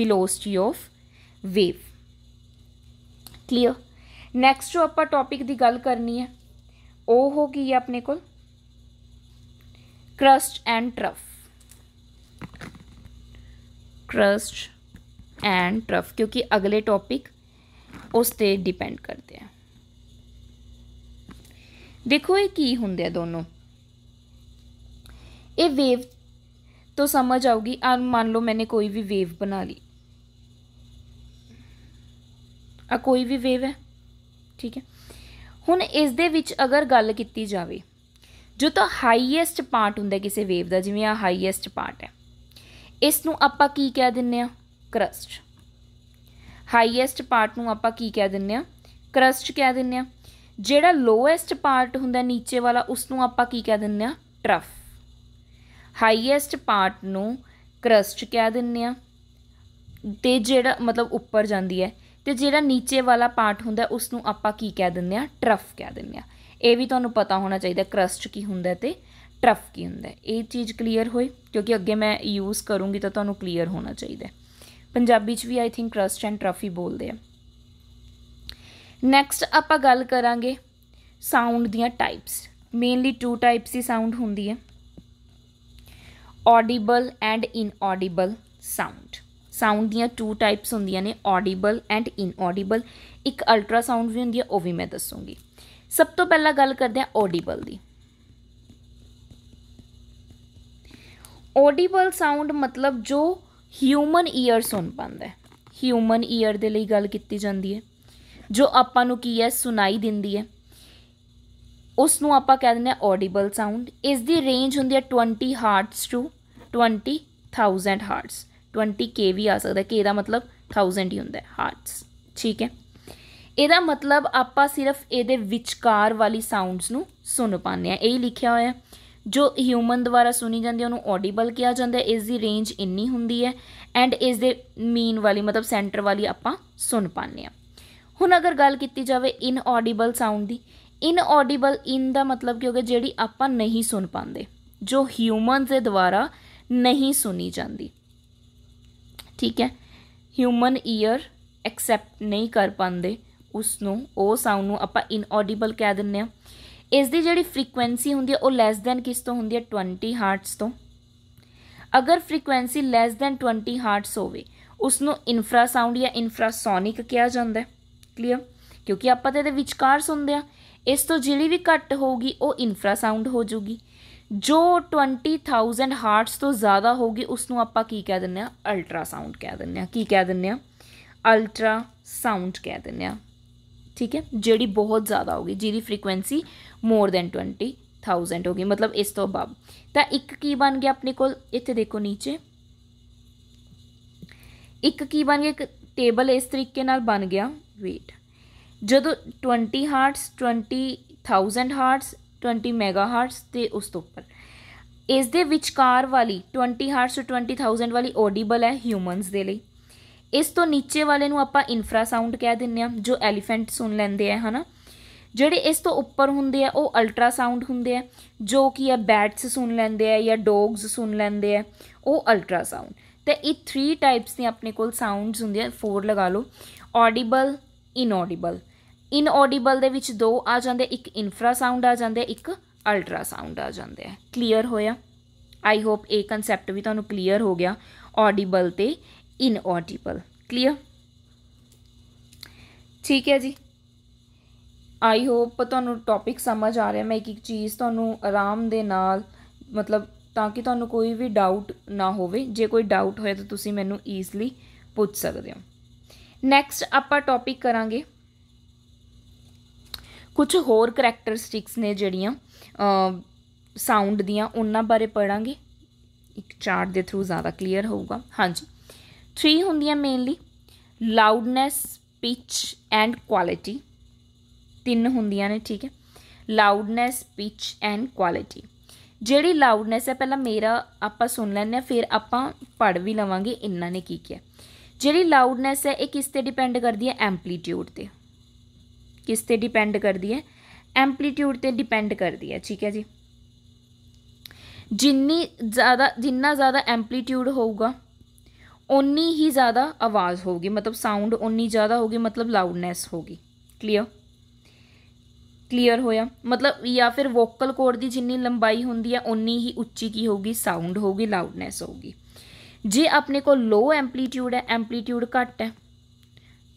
velocity of wave clear next ਜੋ ਆਪਾਂ ਟੌਪਿਕ ਦੀ ਗੱਲ ਕਰਨੀ ਹੈ ਉਹ ਹੋ ਗਈ ਆਪਣੇ ਕੋਲ crust and trough crust and trough ਕਿਉਂਕਿ ਅਗਲੇ ਟੌਪਿਕ ਉਸ ਤੇ ਡਿਪੈਂਡ ਕਰਦੇ ਆ ਦੇਖੋ ਇਹ ਕੀ ਹੁੰਦੇ ਆ ਦੋਨੋਂ ਇਹ ਵੇਵ ਤੋਂ ਸਮਝ ਆਊਗੀ ਆ ਮੰਨ ਲਓ ਮੈਨੇ ਕੋਈ ਵੀ ਵੇਵ ਬਣਾ ਲਈ ਆ ਕੋਈ ਵੀ ਵੇਵ ਹੈ ਠੀਕ ਹੈ ਹੁਣ ਇਸ ਦੇ ਵਿੱਚ ਅਗਰ ਗੱਲ ਕੀਤੀ ਜਾਵੇ ਜੋ ਤਾਂ ਹਾਈਐਸਟ ਪਾਰਟ ਹੁੰਦਾ ਕਿਸੇ ਵੇਵ ਦਾ ਜਿਵੇਂ ਆ ਹਾਈਐਸਟ ਪਾਰਟ ਹੈ ਇਸ ਨੂੰ ਆਪਾਂ ਕੀ ਕਹਿ ਦਿੰਨੇ ਆ ਕਰਸਟ ਹਾਈਐਸਟ ਪਾਰਟ ਨੂੰ ਆਪਾਂ ਕੀ ਕਹਿ ਦਿੰਨੇ ਆ ਕਰਸਟ ਕਹਿ ਦਿੰਨੇ ਆ ਜਿਹੜਾ ਲੋਐਸਟ ਪਾਰਟ ਹੁੰਦਾ ਨੀਚੇ ਵਾਲਾ ਉਸ ਨੂੰ ਆਪਾਂ ਕੀ ਕਹਿ ਦਿੰਨੇ ਆ ਟਰਫ ਹਾਈਐਸਟ ਪਾਰਟ ਨੂੰ ਕਰਸਟ ਕਹਿ ਦਿੰਨੇ ਆ ਤੇ ਜਿਹੜਾ ਮਤਲਬ ਉੱਪਰ ਜਾਂਦੀ ਹੈ ਤੇ ਜਿਹੜਾ ਨੀਚੇ ਵਾਲਾ ਪਾਰਟ ਹੁੰਦਾ ਉਸ ਨੂੰ ਆਪਾਂ ਕੀ ਕਹਿ ਦਿੰਨੇ ਆ ਟਰਫ ਕਹਿ ਦਿੰਨੇ ਆ ਇਹ ਵੀ ਤੁਹਾਨੂੰ ਪਤਾ ਹੋਣਾ ਚਾਹੀਦਾ ਕਰਸਟ ਕੀ ਹੁੰਦਾ ਤੇ ਟਰਫ ਕੀ ਹੁੰਦਾ ਇਹ ਚੀਜ਼ ਕਲੀਅਰ ਹੋਈ ਕਿਉਂਕਿ ਅੱਗੇ ਮੈਂ ਯੂਜ਼ ਕਰੂੰਗੀ ਤਾਂ ਤੁਹਾਨੂੰ ਕਲੀਅਰ ਹੋਣਾ ਚਾਹੀਦਾ ਪੰਜਾਬੀ 'ਚ ਵੀ ਆਈ ਥਿੰਕ ਕਰਸਟ ਐਂਡ ਟਰਫੀ ਬੋਲਦੇ ਆ नैक्सट आप गल करा sound types mainly two types ही साउंड होंगी है audible and inaudible sound sound two types होंदिया ने ऑडिबल एंड इनऑडिबल एक अल्ट्रासाउंड भी होंगी वह भी मैं दसूँगी सब तो पहला गल करते ऑडिबल की ऑडिबल साउंड मतलब जो ह्यूमन ईयर सुन पाँदा ह्यूमन ईयर के लिए गल की जाती है ਜੋ ਆਪਾਂ ਨੂੰ ਕੀ ਹੈ ਸੁਣਾਈ ਦਿੰਦੀ ਹੈ ਉਸ ਨੂੰ ਆਪਾਂ ਕਹਿ ਦਿੰਦੇ ਆ ਆਡੀਬਲ ਸਾਊਂਡ ਇਸ ਦੀ ਰੇਂਜ ਹੁੰਦੀ ਹੈ 20 ਹਰਟਸ ਟੂ 20000 ਹਰਟਸ 20 ਕੇ ਵੀ ਆ ਸਕਦਾ ਕੇ ਦਾ ਮਤਲਬ 1000 ਹੀ ਹੁੰਦਾ ਹੈ ਹਾਰਟਸ ਠੀਕ ਹੈ ਇਹਦਾ ਮਤਲਬ ਆਪਾਂ ਸਿਰਫ ਇਹਦੇ ਵਿਚਕਾਰ ਵਾਲੀ ਸਾਊਂਡਸ ਨੂੰ ਸੁਣ ਪਾਉਂਦੇ ਆ ਇਹ ਲਿਖਿਆ ਹੋਇਆ ਜੋ ਹਿਊਮਨ ਦੁਆਰਾ ਸੁਣੀ ਜਾਂਦੀ ਉਹਨੂੰ ਆਡੀਬਲ ਕਿਹਾ ਜਾਂਦਾ ਹੈ ਇਸ ਦੀ ਰੇਂਜ ਇੰਨੀ ਹੁੰਦੀ ਹੈ ਐਂਡ ਇਸ ਦੇ ਮੀਨ ਵਾਲੀ ਮਤਲਬ ਸੈਂਟਰ ਵਾਲੀ ਆਪਾਂ ਸੁਣ ਪਾਉਂਦੇ ਆ ਹੁਣ ਅਗਰ ਗੱਲ ਕੀਤੀ ਜਾਵੇ ਇਨ ਆਡੀਬਲ ਸਾਊਂਡ ਦੀ ਇਨ ਆਡੀਬਲ ਇਨ ਦਾ ਮਤਲਬ ਕੀ ਹੋ ਗਿਆ ਜਿਹੜੀ ਆਪਾਂ ਨਹੀਂ ਸੁਣ ਪਾਉਂਦੇ ਜੋ ਹਿਊਮਨਸ ਦੇ ਦੁਆਰਾ ਨਹੀਂ ਸੁਣੀ ਜਾਂਦੀ ਠੀਕ ਹੈ ਹਿਊਮਨ ਈਅਰ ਐਕਸੈਪਟ ਨਹੀਂ ਕਰ ਪਾਉਂਦੇ ਉਸ ਨੂੰ ਉਹ ਸਾਊਂਡ ਨੂੰ ਆਪਾਂ ਇਨ ਆਡੀਬਲ ਕਹਿ ਦਿੰਨੇ ਆ ਇਸ ਦੀ ਜਿਹੜੀ ਫ੍ਰੀਕੁਐਂਸੀ ਹੁੰਦੀ ਹੈ ਉਹ ਲੈਸ ਦੈਨ ਕਿਸ ਤੋਂ ਹੁੰਦੀ ਹੈ 20 ਹਰਟਸ ਤੋਂ ਅਗਰ ਫ੍ਰੀਕੁਐਂਸੀ ਲੈਸ ਦੈਨ 20 ਹਰਟਸ ਹੋਵੇ ਉਸ ਨੂੰ ਇਨਫਰਾ ਸਾਊਂਡ ਜਾਂ ਇਨਫਰਾਸੋਨਿਕ ਕਿਹਾ ਜਾਂਦਾ ਹੈ ਕਲੀਅਰ ਕਿਉਂਕਿ ਆਪਾਂ ਤਾਂ ਇਹਦੇ ਵਿਚਕਾਰ ਸੁਣਦੇ ਆ ਇਸ ਤੋਂ ਜਿਹੜੀ ਵੀ ਘੱਟ ਹੋਊਗੀ ਉਹ ਇਨਫਰਾਸਾਊਂਡ ਹੋ ਜਾਊਗੀ ਜੋ 20000 ਹਰਟਸ ਤੋਂ ਜ਼ਿਆਦਾ ਹੋਊਗੀ ਉਸ ਨੂੰ ਆਪਾਂ ਕੀ ਕਹਿ ਦਿੰਨੇ ਆ ਅਲਟਰਾਸਾਊਂਡ ਕਹਿ ਦਿੰਨੇ ਆ ਕੀ ਕਹਿ ਦਿੰਨੇ ਆ ਅਲਟਰਾਸਾਊਂਡ ਕਹਿ ਦਿੰਨੇ ਆ ਠੀਕ ਹੈ ਜਿਹੜੀ ਬਹੁਤ ਜ਼ਿਆਦਾ ਹੋਊਗੀ ਜਿਹਦੀ ਫ੍ਰੀਕੁਐਂਸੀ ਮੋਰ ਦੈਨ 20000 ਹੋਗੀ ਮਤਲਬ ਇਸ ਤੋਂ ਬਾਅਦ ਤਾਂ ਇੱਕ ਕੀ ਬਣ ਗਿਆ ਆਪਣੇ ਕੋਲ ਇੱਥੇ ਦੇਖੋ ਨੀਚੇ ਇੱਕ ਕੀ ਬਣ ਗਿਆ ਇੱਕ ਟੇਬਲ ਇਸ ਤਰੀਕੇ ਨਾਲ ਬਣ ਗਿਆ ਵੇਟ ਜਦੋਂ 20 ਹਰਟਸ 20000 ਹਰਟਸ 20 ਮੈਗਾ ਹਰਟਸ ਤੇ ਉਸ ਤੋਂ ਉੱਪਰ ਇਸ ਦੇ ਵਿਚਕਾਰ ਵਾਲੀ 20 ਹਰਟਸ ਤੋਂ 20000 ਵਾਲੀ ਆਡੀਬਲ ਹੈ ਹਿਊਮਨਸ ਦੇ ਲਈ ਇਸ ਤੋਂ ਨੀਚੇ ਵਾਲੇ ਨੂੰ ਆਪਾਂ ਸਾਊਂਡ ਕਹਿ ਦਿੰਨੇ ਆ ਜੋ ਐਲੀਫੈਂਟ ਸੁਣ ਲੈਂਦੇ ਆ ਹਨਾ ਜਿਹੜੇ ਇਸ ਤੋਂ ਉੱਪਰ ਹੁੰਦੇ ਆ ਉਹ ਸਾਊਂਡ ਹੁੰਦੇ ਆ ਜੋ ਕਿ ਆ ਬੈਟਸ ਸੁਣ ਲੈਂਦੇ ਆ ਜਾਂ ਡੌਗਸ ਸੁਣ ਲੈਂਦੇ ਆ ਉਹ ਸਾਊਂਡ ਤੇ ਇਹ 3 ਟਾਈਪਸ ਨੇ ਆਪਣੇ ਕੋਲ ਸਾਊਂਡਸ ਹੁੰਦੇ ਆ 4 ਲਗਾ ਲਓ ਆਡੀਬਲ ਇਨਆਡੀਬਲ ਇਨਆਡੀਬਲ ਦੇ ਵਿੱਚ ਦੋ ਆ ਜਾਂਦੇ ਇੱਕ ਸਾਊਂਡ ਆ ਜਾਂਦੇ ਇੱਕ ਸਾਊਂਡ ਆ ਜਾਂਦੇ ਆ ਕਲੀਅਰ ਹੋਇਆ ਆਈ ਹੋਪ ਇਹ ਕਨਸੈਪਟ ਵੀ ਤੁਹਾਨੂੰ ਕਲੀਅਰ ਹੋ ਗਿਆ ਆਡੀਬਲ ਤੇ ਇਨਆਡੀਬਲ ਕਲੀਅਰ ਠੀਕ ਹੈ ਜੀ ਆਈ ਹੋਪ ਤੁਹਾਨੂੰ ਟੌਪਿਕ ਸਮਝ ਆ ਰਿਹਾ ਮੈਂ ਇੱਕ ਇੱਕ ਚੀਜ਼ ਤੁਹਾਨੂੰ ਆਰਾਮ ਦੇ ਨਾਲ ਮਤਲਬ ਤਾਂ ਕਿ ਤੁਹਾਨੂੰ ਕੋਈ ਵੀ ਡਾਊਟ ਨਾ ਹੋਵੇ ਜੇ ਕੋਈ ਡਾਊਟ ਹੋਇਆ ਤਾਂ ਤੁਸੀਂ ਮੈਨੂੰ ਈਜ਼ਲੀ ਪੁੱਛ ਸਕਦੇ ਹੋ नैक्सट आप टॉपिक करा कुछ होर करैक्टरस्टिक्स ने जड़िया साउंड अं, दिया बारे पढ़ा एक चार्ट के थ्रू ज़्यादा क्लीयर होगा हाँ जी थ्री होंगे mainly loudness pitch and quality तीन होंदिया ने ठीक है लाउडनैस पिच एंड क्वालिटी जी लाउडनैस है पहला मेरा आप सुन लें फिर आप पढ़ भी लवेंगे इन्होंने की किया ਜਿਹੜੀ ਲਾਊਡਨੈਸ ਹੈ ਇਹ ਕਿਸ ਤੇ ਡਿਪੈਂਡ ਕਰਦੀ ਹੈ ਐਮਪਲੀਟਿਊਡ ਤੇ ਕਿਸ ਤੇ ਡਿਪੈਂਡ ਕਰਦੀ ਹੈ ਐਮਪਲੀਟਿਊਡ ਤੇ ਡਿਪੈਂਡ ਕਰਦੀ ਹੈ ਠੀਕ ਹੈ ਜੀ ਜਿੰਨੀ ਜ਼ਿਆਦਾ ਜਿੰਨਾ ਜ਼ਿਆਦਾ ਐਮਪਲੀਟਿਊਡ ਹੋਊਗਾ ਓਨੀ ਹੀ ਜ਼ਿਆਦਾ ਆਵਾਜ਼ ਹੋਊਗੀ ਮਤਲਬ ਸਾਊਂਡ ਓਨੀ ਜ਼ਿਆਦਾ ਹੋਗੀ ਮਤਲਬ ਲਾਊਡਨੈਸ ਹੋਗੀ ਕਲੀਅਰ ਕਲੀਅਰ ਹੋਇਆ ਮਤਲਬ ਜਾਂ ਫਿਰ ਵੋਕਲ ਕੋਰਡ ਦੀ ਜਿੰਨੀ ਲੰਬਾਈ ਹੁੰਦੀ ਹੈ ਓਨੀ ਹੀ ਉੱਚੀ ਕੀ ਹੋਗੀ ਸਾਊਂਡ ਹੋਗੀ ਲਾਊਡਨੈਸ ਹੋਗੀ जे अपने को लो एम्पलीट्यूड है एम्पलीट्यूड घट है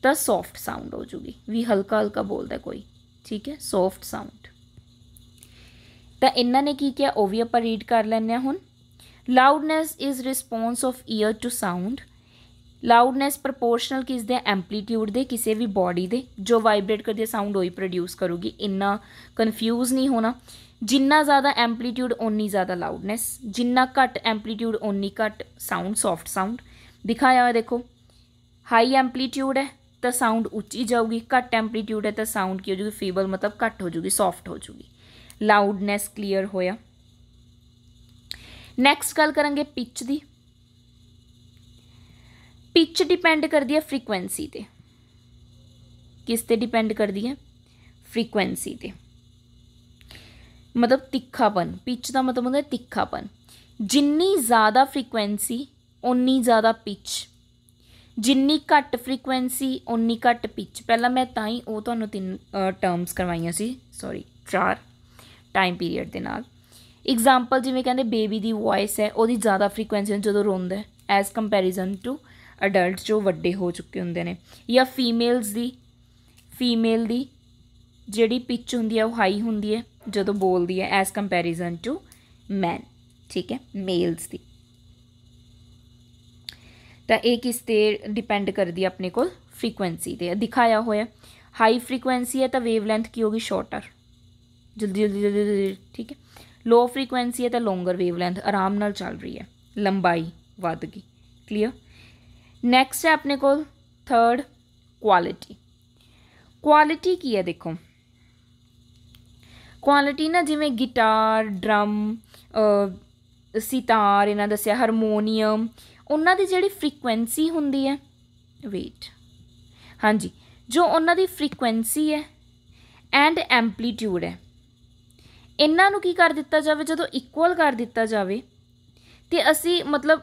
तो सॉफ्ट साउंड हो जूगी भी हल्का हल्का बोलता कोई ठीक है सॉफ्ट साउंड तो इन्हों ने की किया वह भी आप रीड कर लें हूँ loudness is response of ear to sound loudness proportional ਕਿਸ ਦੇ के किसी भी बॉडी के जो ਜੋ करती है साउंड उ प्रोड्यूस करूगी इन्ना कन्फ्यूज़ नहीं होना जिन्ना ज़्यादा एम्पलीट्यूड उन्नी ज़्यादा लाउडनैस जिन्ना घट एम्पलीट्यूड उन्नी घट साउंड सॉफ्ट साउंड दिखाया हुआ देखो हाई एम्पलीट्यूड है तो साउंड उची जाऊगी घट एम्पलीट्यूड है तो साउंड की हो जाएगी फेबल मतलब घट हो जाएगी सॉफ्ट हो जाएगी लाउडनैस क्लीयर होया नैक्सट गल करेंगे पिच की पिच डिपेंड करती है फ्रीकुएंसी किस पर डिपेंड करती है फ्रीकुएंसी ਮਤਲਬ ਤਿੱਖਾਪਨ ਪਿਚ ਦਾ ਮਤਲਬ ਹੁੰਦਾ ਤਿੱਖਾਪਨ ਜਿੰਨੀ ਜ਼ਿਆਦਾ ਫ੍ਰੀਕੁਐਂਸੀ ਉਨੀ ਜ਼ਿਆਦਾ ਪਿਚ ਜਿੰਨੀ ਘੱਟ ਫ੍ਰੀਕੁਐਂਸੀ ਉਨੀ ਘੱਟ ਪਿਚ ਪਹਿਲਾਂ ਮੈਂ ਤਾਂ ਹੀ ਉਹ ਤੁਹਾਨੂੰ ਤਿੰਨ ਟਰਮਸ ਕਰਵਾਈਆਂ ਸੀ ਸੌਰੀ ਚਾਰ ਟਾਈਮ ਪੀਰੀਅਡ ਦੇ ਨਾਲ ਐਗਜ਼ਾਮਪਲ ਜਿਵੇਂ ਕਹਿੰਦੇ ਬੇਬੀ ਦੀ ਵੌਇਸ ਹੈ ਉਹਦੀ ਜ਼ਿਆਦਾ ਫ੍ਰੀਕੁਐਂਸੀ ਜਦੋਂ ਰੋਂਦਾ ਐਸ ਕੰਪੈਰੀਜ਼ਨ ਟੂ ਅਡਲਟ ਜੋ ਵੱਡੇ ਹੋ ਚੁੱਕੇ ਹੁੰਦੇ ਨੇ ਜਾਂ ਫੀਮੇਲਸ ਦੀ ਫੀਮੇਲ ਦੀ ਜਿਹੜੀ ਪਿਚ ਹੁੰਦੀ ਹੈ ਉਹ ਹਾਈ ਹੁੰਦੀ ਹੈ जो बोल है एज कंपेरिजन टू मैन ठीक है मेल्स की तो एक इस डिपेंड कर दी अपने को फ्रीकुएंसी दे दिखाया हुआ हाई फ्रीकुएंसी है तो वेवलेंथ की होगी शॉर्टर जल्दी जल्दी जल्दी जल्दी ठीक है लो फ्रीकुएंसी है तो लोंगर वेवलेंथ आराम नाल चल रही है लंबाई वी क्लीयर नैक्सट है अपने को थर्ड क्वालिटी क्वालिटी की है देखो ਕੁਆਲਿਟੀ ਨਾ ਜਿਵੇਂ ਗਿਟਾਰ ਡਰਮ ਸਿਤਾਰ ਇਹਨਾਂ ਦੱਸਿਆ ਹਾਰਮੋਨੀਅਮ ਉਹਨਾਂ ਦੀ ਜਿਹੜੀ ਫ੍ਰੀਕੁਐਂਸੀ ਹੁੰਦੀ ਹੈ ਵੇਟ ਹਾਂਜੀ ਜੋ ਉਹਨਾਂ ਦੀ ਫ੍ਰੀਕੁਐਂਸੀ ਹੈ ਐਂਡ ਐਂਪਲੀਟਿਊਡ ਹੈ ਇਹਨਾਂ ਨੂੰ ਕੀ ਕਰ ਦਿੱਤਾ ਜਾਵੇ ਜਦੋਂ ਇਕੁਅਲ ਕਰ ਦਿੱਤਾ ਜਾਵੇ ਤੇ ਅਸੀਂ ਮਤਲਬ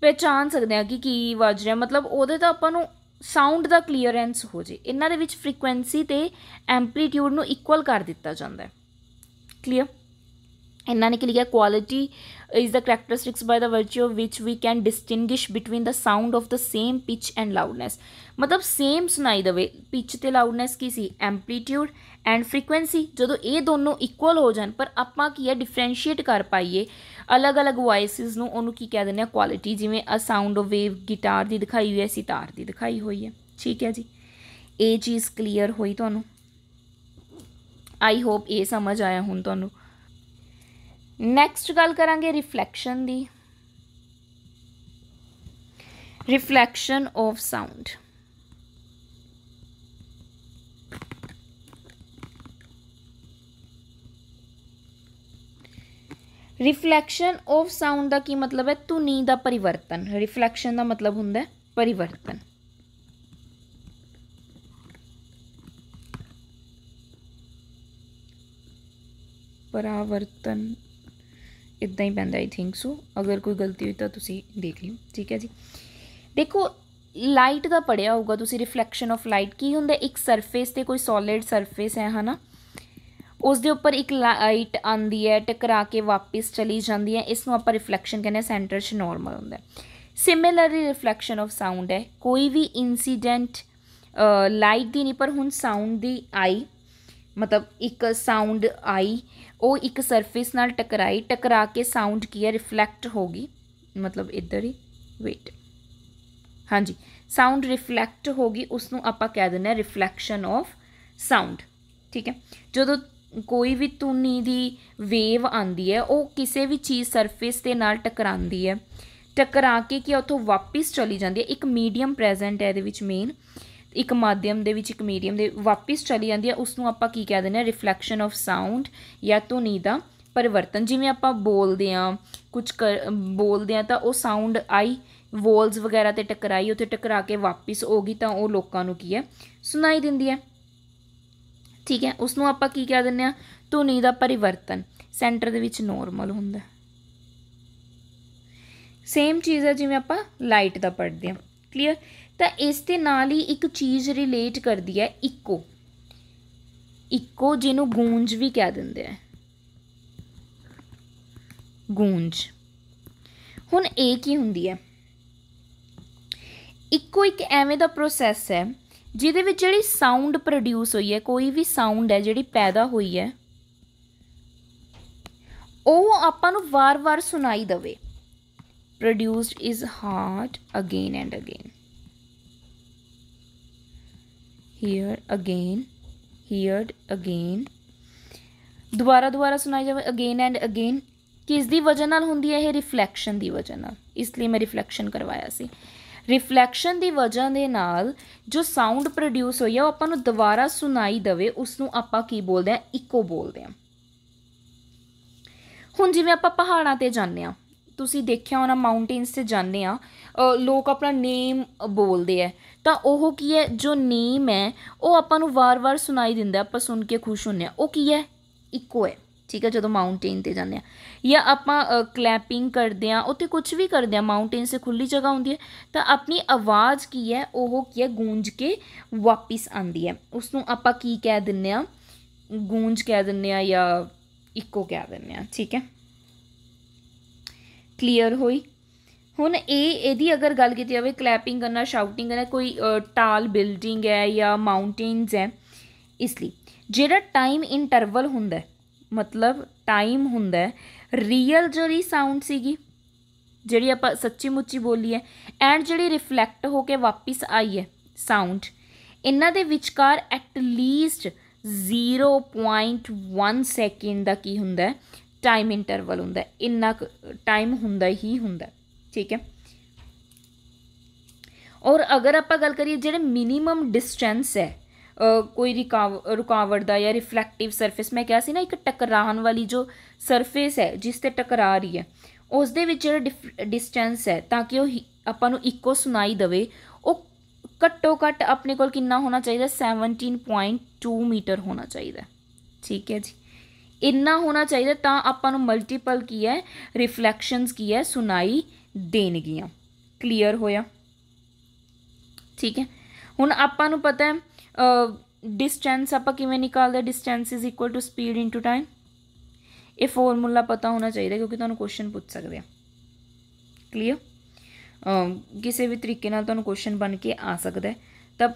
ਪਹਿਚਾਨ ਸਕਦੇ ਹਾਂ ਕਿ ਕੀ ਵੱਜ ਰਿਹਾ ਮਤਲਬ ਉਹਦੇ ਤਾਂ ਆਪਾਂ ਨੂੰ ਸਾਊਂਡ ਦਾ ਕਲੀਅਰੈਂਸ ਹੋ ਜੇ ਇਹਨਾਂ ਦੇ ਵਿੱਚ ਫ੍ਰੀਕੁਐਂਸੀ ਤੇ ਐਂਪਲੀਟਿਊਡ ਨੂੰ ਇਕੁਅਲ ਕਰ ਦਿੱਤਾ ਜਾਂਦਾ ਹੈ ਕਲੀਅਰ ਇਹਨਾਂ ਨੇ ਕੀ ਲਿਖਿਆ quality is the characteristics by the virtue of which we can distinguish between the sound of the same pitch and loudness ਮਤਲਬ ਸੇਮ ਸੁਣਾਈ ਦਵੇ ਪਿਚ ਤੇ ਲਾਊਡਨੈਸ ਕੀ ਸੀ ਐਮਪਲੀਟਿਊਡ ਐਂਡ ਫ੍ਰੀਕੁਐਂਸੀ ਜਦੋਂ ਇਹ ਦੋਨੋਂ ਇਕੁਅਲ ਹੋ ਜਾਣ ਪਰ ਆਪਾਂ ਕੀ ਹੈ ਡਿਫਰੈਂਸ਼ੀਏਟ ਕਰ ਪਾਈਏ ਅਲੱਗ-ਅਲੱਗ ਵਾਇਸਿਸ ਨੂੰ ਉਹਨੂੰ ਕੀ ਕਹਿ ਦਿੰਦੇ ਆ ਕੁਆਲਿਟੀ ਜਿਵੇਂ uh sound of wave guitar ਦੀ ਦਿਖਾਈ ਹੋਈ ਹੈ ਸਿਤਾਰ ਦੀ ਦਿਖਾਈ ਹੋਈ ਹੈ ਠੀਕ ਹੈ ਜੀ ਇਹ ਚੀਜ਼ ਕਲੀਅਰ ਹੋਈ ਤੁਹਾਨੂੰ ਆਈ ਹੋਪ ਇਹ ਸਮਝ ਆਇਆ ਹੁਣ ਤੁਹਾਨੂੰ नैक्सट गल करा रिफलैक्शन की reflection of sound reflection of sound का की मतलब है धुनी का परिवर्तन रिफलैक्शन का मतलब होंगे परिवर्तन परावर्तन ਇਦਾਂ ਹੀ ਪੈਂਦਾ ਆਈ ਥਿੰਕ ਸੋ ਅਗਰ ਕੋਈ ਗਲਤੀ ਹੋਈ ਤਾਂ ਤੁਸੀਂ ਦੇਖ ਲਿਓ ਠੀਕ ਹੈ ਜੀ ਦੇਖੋ ਲਾਈਟ ਦਾ ਪੜਿਆ ਹੋਊਗਾ ਤੁਸੀਂ ਰਿਫਲੈਕਸ਼ਨ ਆਫ ਲਾਈਟ ਕੀ ਹੁੰਦਾ ਇੱਕ ਸਰਫੇਸ ਤੇ ਕੋਈ ਸੋਲਿਡ ਸਰਫੇਸ ਹੈ ਹਨਾ ਉਸ ਦੇ ਉੱਪਰ ਇੱਕ ਲਾਈਟ ਆਂਦੀ ਹੈ ਟਕਰਾ ਕੇ ਵਾਪਸ ਚਲੀ ਜਾਂਦੀ ਹੈ ਇਸ ਨੂੰ ਆਪਾਂ ਰਿਫਲੈਕਸ਼ਨ ਕਹਿੰਦੇ ਸੈਂਟਰ 'ਚ ਨਾਰਮਲ ਹੁੰਦਾ ਸਿਮਿਲਰਲੀ ਰਿਫਲੈਕਸ਼ਨ ਆਫ ਸਾਊਂਡ ਹੈ ਕੋਈ ਵੀ ਇਨਸੀਡੈਂਟ ਲਾਈਟ ਦੀ ਨਹੀਂ ਪਰ ਹੁਣ ਸਾਊਂਡ ਦੀ ਆਈ ਮਤਲਬ ਇੱਕ ਸਾਊਂਡ ਆਈ ਉਹ ਇੱਕ ਸਰਫੇਸ ਨਾਲ ਟਕਰਾਈ ਟਕਰਾ ਕੇ ਸਾਊਂਡ ਕੀ ਹੈ ਰਿਫਲੈਕਟ ਹੋ ਗਈ ਮਤਲਬ ਇੱਧਰ ਹੀ ਵੇਟ ਹਾਂਜੀ ਸਾਊਂਡ ਰਿਫਲੈਕਟ ਹੋ ਗਈ ਉਸ ਨੂੰ ਆਪਾਂ ਕਹਿ ਦਿੰਦੇ ਆ ਰਿਫਲੈਕਸ਼ਨ ਆਫ ਸਾਊਂਡ ਠੀਕ ਹੈ ਜਦੋਂ ਕੋਈ ਵੀ ਤੂਨੀ ਦੀ ਵੇਵ ਆਂਦੀ ਹੈ ਉਹ ਕਿਸੇ ਵੀ ਚੀਜ਼ ਸਰਫੇਸ ਦੇ ਨਾਲ ਟਕਰਾਂਦੀ ਹੈ ਟਕਰਾ ਕੇ ਕੀ ਉਥੋਂ ਵਾਪਿਸ ਚਲੀ ਜਾਂਦੀ ਹੈ ਇੱਕ ਮੀਡੀਅਮ ਪ੍ਰੈਜ਼ੈਂਟ ਹੈ ਇਹਦੇ ਵਿੱਚ ਮੇਨ ਇੱਕ ਮਾਧਿਅਮ ਦੇ ਵਿੱਚ ਇੱਕ ਮੀਡੀਅਮ ਦੇ ਵਾਪਿਸ ਚਲੀ ਜਾਂਦੀ ਹੈ ਉਸ ਨੂੰ ਆਪਾਂ ਕੀ ਕਹਿ ਦਿੰਦੇ ਆ ਰਿਫਲੈਕਸ਼ਨ ਆਫ ਸਾਊਂਡ ਜਾਂ ਧੁਨੀ ਦਾ ਪਰਿਵਰਤਨ ਜਿਵੇਂ ਆਪਾਂ ਬੋਲਦੇ ਆ ਕੁਝ ਬੋਲਦੇ ਆ ਤਾਂ ਉਹ ਸਾਊਂਡ ਆਈ ਵੋਲਸ ਵਗੈਰਾ ਤੇ ਟਕਰਾਈ ਉੱਥੇ ਟਕਰਾ ਕੇ ਵਾਪਿਸ ਹੋ ਗਈ ਤਾਂ ਉਹ ਲੋਕਾਂ ਨੂੰ ਕੀ ਹੈ ਸੁਣਾਈ ਦਿੰਦੀ ਹੈ ਠੀਕ ਹੈ ਉਸ ਨੂੰ ਆਪਾਂ ਕੀ ਕਹਿ ਦਿੰਦੇ ਆ ਧੁਨੀ ਦਾ ਪਰਿਵਰਤਨ ਸੈਂਟਰ ਦੇ ਵਿੱਚ ਨੋਰਮਲ ਹੁੰਦਾ ਸੇਮ ਚੀਜ਼ ਹੈ ਜਿਵੇਂ ਆਪਾਂ ਲਾਈਟ ਦਾ ਪੜਦੇ ਆ ਕਲੀਅਰ ਤਾਂ ਇਸ ਦੇ ਨਾਲ ਹੀ ਇੱਕ ਚੀਜ਼ ਰਿਲੇਟ ਕਰਦੀ ਹੈ ਇਕੋ ਇਕੋ ਜਿਹਨੂੰ ਗੂੰਜ ਵੀ ਕਹਿ ਦਿੰਦੇ ਆ ਗੂੰਜ ਹੁਣ ਇਹ ਕੀ ਹੁੰਦੀ ਹੈ ਇਕੋ ਇੱਕ ਐਵੇਂ ਦਾ ਪ੍ਰੋਸੈਸ ਹੈ ਜਿਹਦੇ ਵਿੱਚ ਜਿਹੜੀ ਸਾਊਂਡ ਪ੍ਰੋਡਿਊਸ ਹੋਈ ਹੈ ਕੋਈ ਵੀ ਸਾਊਂਡ ਹੈ ਜਿਹੜੀ ਪੈਦਾ ਹੋਈ ਹੈ ਉਹ ਆਪਾਂ ਨੂੰ ਵਾਰ-ਵਾਰ ਸੁਣਾਈ ਦਵੇ produced is heard again and again hear again heard again ਦੁਬਾਰਾ ਦੁਬਾਰਾ ਸੁਣਾਈ ਜਾਵੇ ਅਗੇਨ ਐਂਡ ਅਗੇਨ ਕਿਸ ਦੀ ਵਜ੍ਹਾ ਨਾਲ ਹੁੰਦੀ ਹੈ ਇਹ ਰਿਫਲੈਕਸ਼ਨ ਦੀ ਵਜ੍ਹਾ ਨਾਲ ਇਸ ਲਈ ਮੈਂ ਰਿਫਲੈਕਸ਼ਨ ਕਰਵਾਇਆ ਸੀ ਰਿਫਲੈਕਸ਼ਨ ਦੀ ਵਜ੍ਹਾ ਦੇ ਨਾਲ ਜੋ ਸਾਊਂਡ ਪ੍ਰੋਡਿਊਸ ਹੋਈ ਹੈ ਉਹ ਆਪਾਂ ਨੂੰ ਦੁਬਾਰਾ ਸੁਣਾਈ ਦਵੇ ਉਸ ਨੂੰ ਆਪਾਂ ਕੀ ਬੋਲਦੇ ਆ ਇਕੋ ਬੋਲਦੇ ਆ ਹੁਣ ਜਿਵੇਂ ਆਪਾਂ ਪਹਾੜਾਂ ਤੇ ਜਾਂਦੇ ਆ ਤੁਸੀਂ ਦੇਖਿਆ ਹੋਣਾ ਮਾਊਂਟੇਨਸ ਤੇ ਜਾਂਦੇ ਆ ਲੋਕ ਆਪਣਾ ਨੇਮ ਬੋਲਦੇ ਆ ਤਾਂ ਉਹ ਕੀ ਹੈ ਜੋ ਨੇਮ ਹੈ ਉਹ ਆਪਾਂ ਨੂੰ ਵਾਰ-ਵਾਰ ਸੁਣਾਈ ਦਿੰਦਾ ਆਪਾਂ ਸੁਣ ਕੇ ਖੁਸ਼ ਹੁੰਨੇ ਆ ਉਹ ਕੀ ਹੈ ਇੱਕੋ ਹੈ ਠੀਕ ਹੈ ਜਦੋਂ ਮਾਊਂਟੇਨ ਤੇ ਜਾਂਦੇ ਆ ਜਾਂ ਆਪਾਂ ਕਲੈਪਿੰਗ ਕਰਦੇ ਆ ਉੱਥੇ ਕੁਝ ਵੀ ਕਰਦੇ ਆ ਮਾਊਂਟੇਨ ਸੇ ਖੁੱਲੀ ਜਗ੍ਹਾ ਹੁੰਦੀ ਹੈ ਤਾਂ ਆਪਣੀ ਆਵਾਜ਼ ਕੀ ਹੈ ਉਹ ਕੀ ਹੈ ਗੂੰਜ ਕੇ ਵਾਪਿਸ ਆਂਦੀ ਹੈ ਉਸ ਨੂੰ ਆਪਾਂ ਕੀ ਕਹਿ ਦਿੰਨੇ ਆ ਗੂੰਜ ਕਹਿ ਦਿੰਨੇ ਆ ਜਾਂ ਇੱਕੋ ਕਹਿ ਦਿੰਨੇ ਆ ਠੀਕ ਹੈ ਕਲੀਅਰ ਹੋਈ ਹੁਣ ਇਹ ਇਹਦੀ ਅਗਰ ਗੱਲ ਕੀਤੀ ਜਾਵੇ ਕਲੈਪਿੰਗ ਕਰਨਾ ਸ਼ਾਊਟਿੰਗ ਕਰਨਾ ਕੋਈ ਟਾਲ ਬਿਲਡਿੰਗ ਹੈ ਜਾਂ ਮਾਊਂਟੇਨਸ ਹੈ ਇਸ ਲਈ ਜਿਹੜਾ ਟਾਈਮ ਇੰਟਰਵਲ ਹੁੰਦਾ ਮਤਲਬ ਟਾਈਮ ਹੁੰਦਾ ਰੀਅਲ ਜਿਹੜੀ ਸਾਊਂਡ ਸੀਗੀ ਜਿਹੜੀ ਆਪਾਂ ਸੱਚੀ ਮੁੱਚੀ ਬੋਲੀ ਹੈ ਐਂਡ ਜਿਹੜੀ ਰਿਫਲੈਕਟ ਹੋ ਕੇ ਵਾਪਿਸ ਆਈ ਹੈ ਸਾਊਂਡ ਇਹਨਾਂ ਦੇ ਵਿਚਕਾਰ ਐਟ ਲੀਸਟ 0.1 ਸੈਕਿੰਡ ਦਾ ਕੀ ਹੁੰਦਾ ਹੈ ਟਾਈਮ ਇੰਟਰਵਲ ਹੁੰਦਾ ਇੰਨਾ ਟਾਈਮ ਹੁੰਦਾ ਹੀ ਹੁੰਦਾ ਠੀਕ ਹੈ ਔਰ ਅਗਰ ਆਪਾਂ ਗੱਲ ਕਰੀਏ ਜਿਹੜੇ ਮਿਨੀਮਮ ਡਿਸਟੈਂਸ ਹੈ ਕੋਈ ਰੁਕਾਵਟ ਦਾ ਜਾਂ ਰਿਫਲੈਕਟਿਵ ਸਰਫੇਸ ਮੈਂ ਕਿਹਾ ਸੀ ਨਾ ਇੱਕ ਟਕਰਾਉਣ ਵਾਲੀ ਜੋ ਸਰਫੇਸ ਹੈ ਜਿਸ ਤੇ ਟਕਰਾ ਰਹੀ ਹੈ ਉਸ ਦੇ ਵਿੱਚ ਜਿਹੜਾ ਡਿਸਟੈਂਸ ਹੈ ਤਾਂ ਕਿ ਉਹ ਆਪਾਂ ਨੂੰ ਇੱਕੋ ਸੁਣਾਈ ਦਵੇ ਉਹ ਘੱਟੋ ਘੱਟ ਆਪਣੇ ਕੋਲ ਕਿੰਨਾ ਹੋਣਾ ਚਾਹੀਦਾ 17.2 ਮੀਟਰ ਹੋਣਾ ਚਾਹੀਦਾ ਠੀਕ ਹੈ ਜੀ ਇੰਨਾ ਹੋਣਾ ਚਾਹੀਦਾ ਤਾਂ ਆਪਾਂ ਨੂੰ ਮਲਟੀਪਲ ਕੀ ਹੈ ਰਿਫਲੈਕਸ਼ਨਸ ਕੀ ਹੈ ਸੁਣਾਈ ਦੇਣਗੀਆਂ ਕਲੀਅਰ ਹੋਇਆ ਠੀਕ ਹੈ ਹੁਣ ਆਪਾਂ ਨੂੰ ਪਤਾ ਹੈ ਡਿਸਟੈਂਸ ਆਪਾਂ ਕਿਵੇਂ ਨਿਕਾਲਦੇ distance is equal to speed into time ਇਹ ਫਾਰਮੂਲਾ ਪਤਾ ਹੋਣਾ ਚਾਹੀਦਾ ਕਿਉਂਕਿ ਤੁਹਾਨੂੰ ਕੁਐਸਚਨ ਪੁੱਛ ਸਕਦੇ ਆ ਕਲੀਅਰ ਕਿਸੇ ਵੀ ਤਰੀਕੇ ਨਾਲ ਤੁਹਾਨੂੰ ਕੁਐਸਚਨ ਬਣ ਕੇ ਆ ਸਕਦਾ ਤਾਂ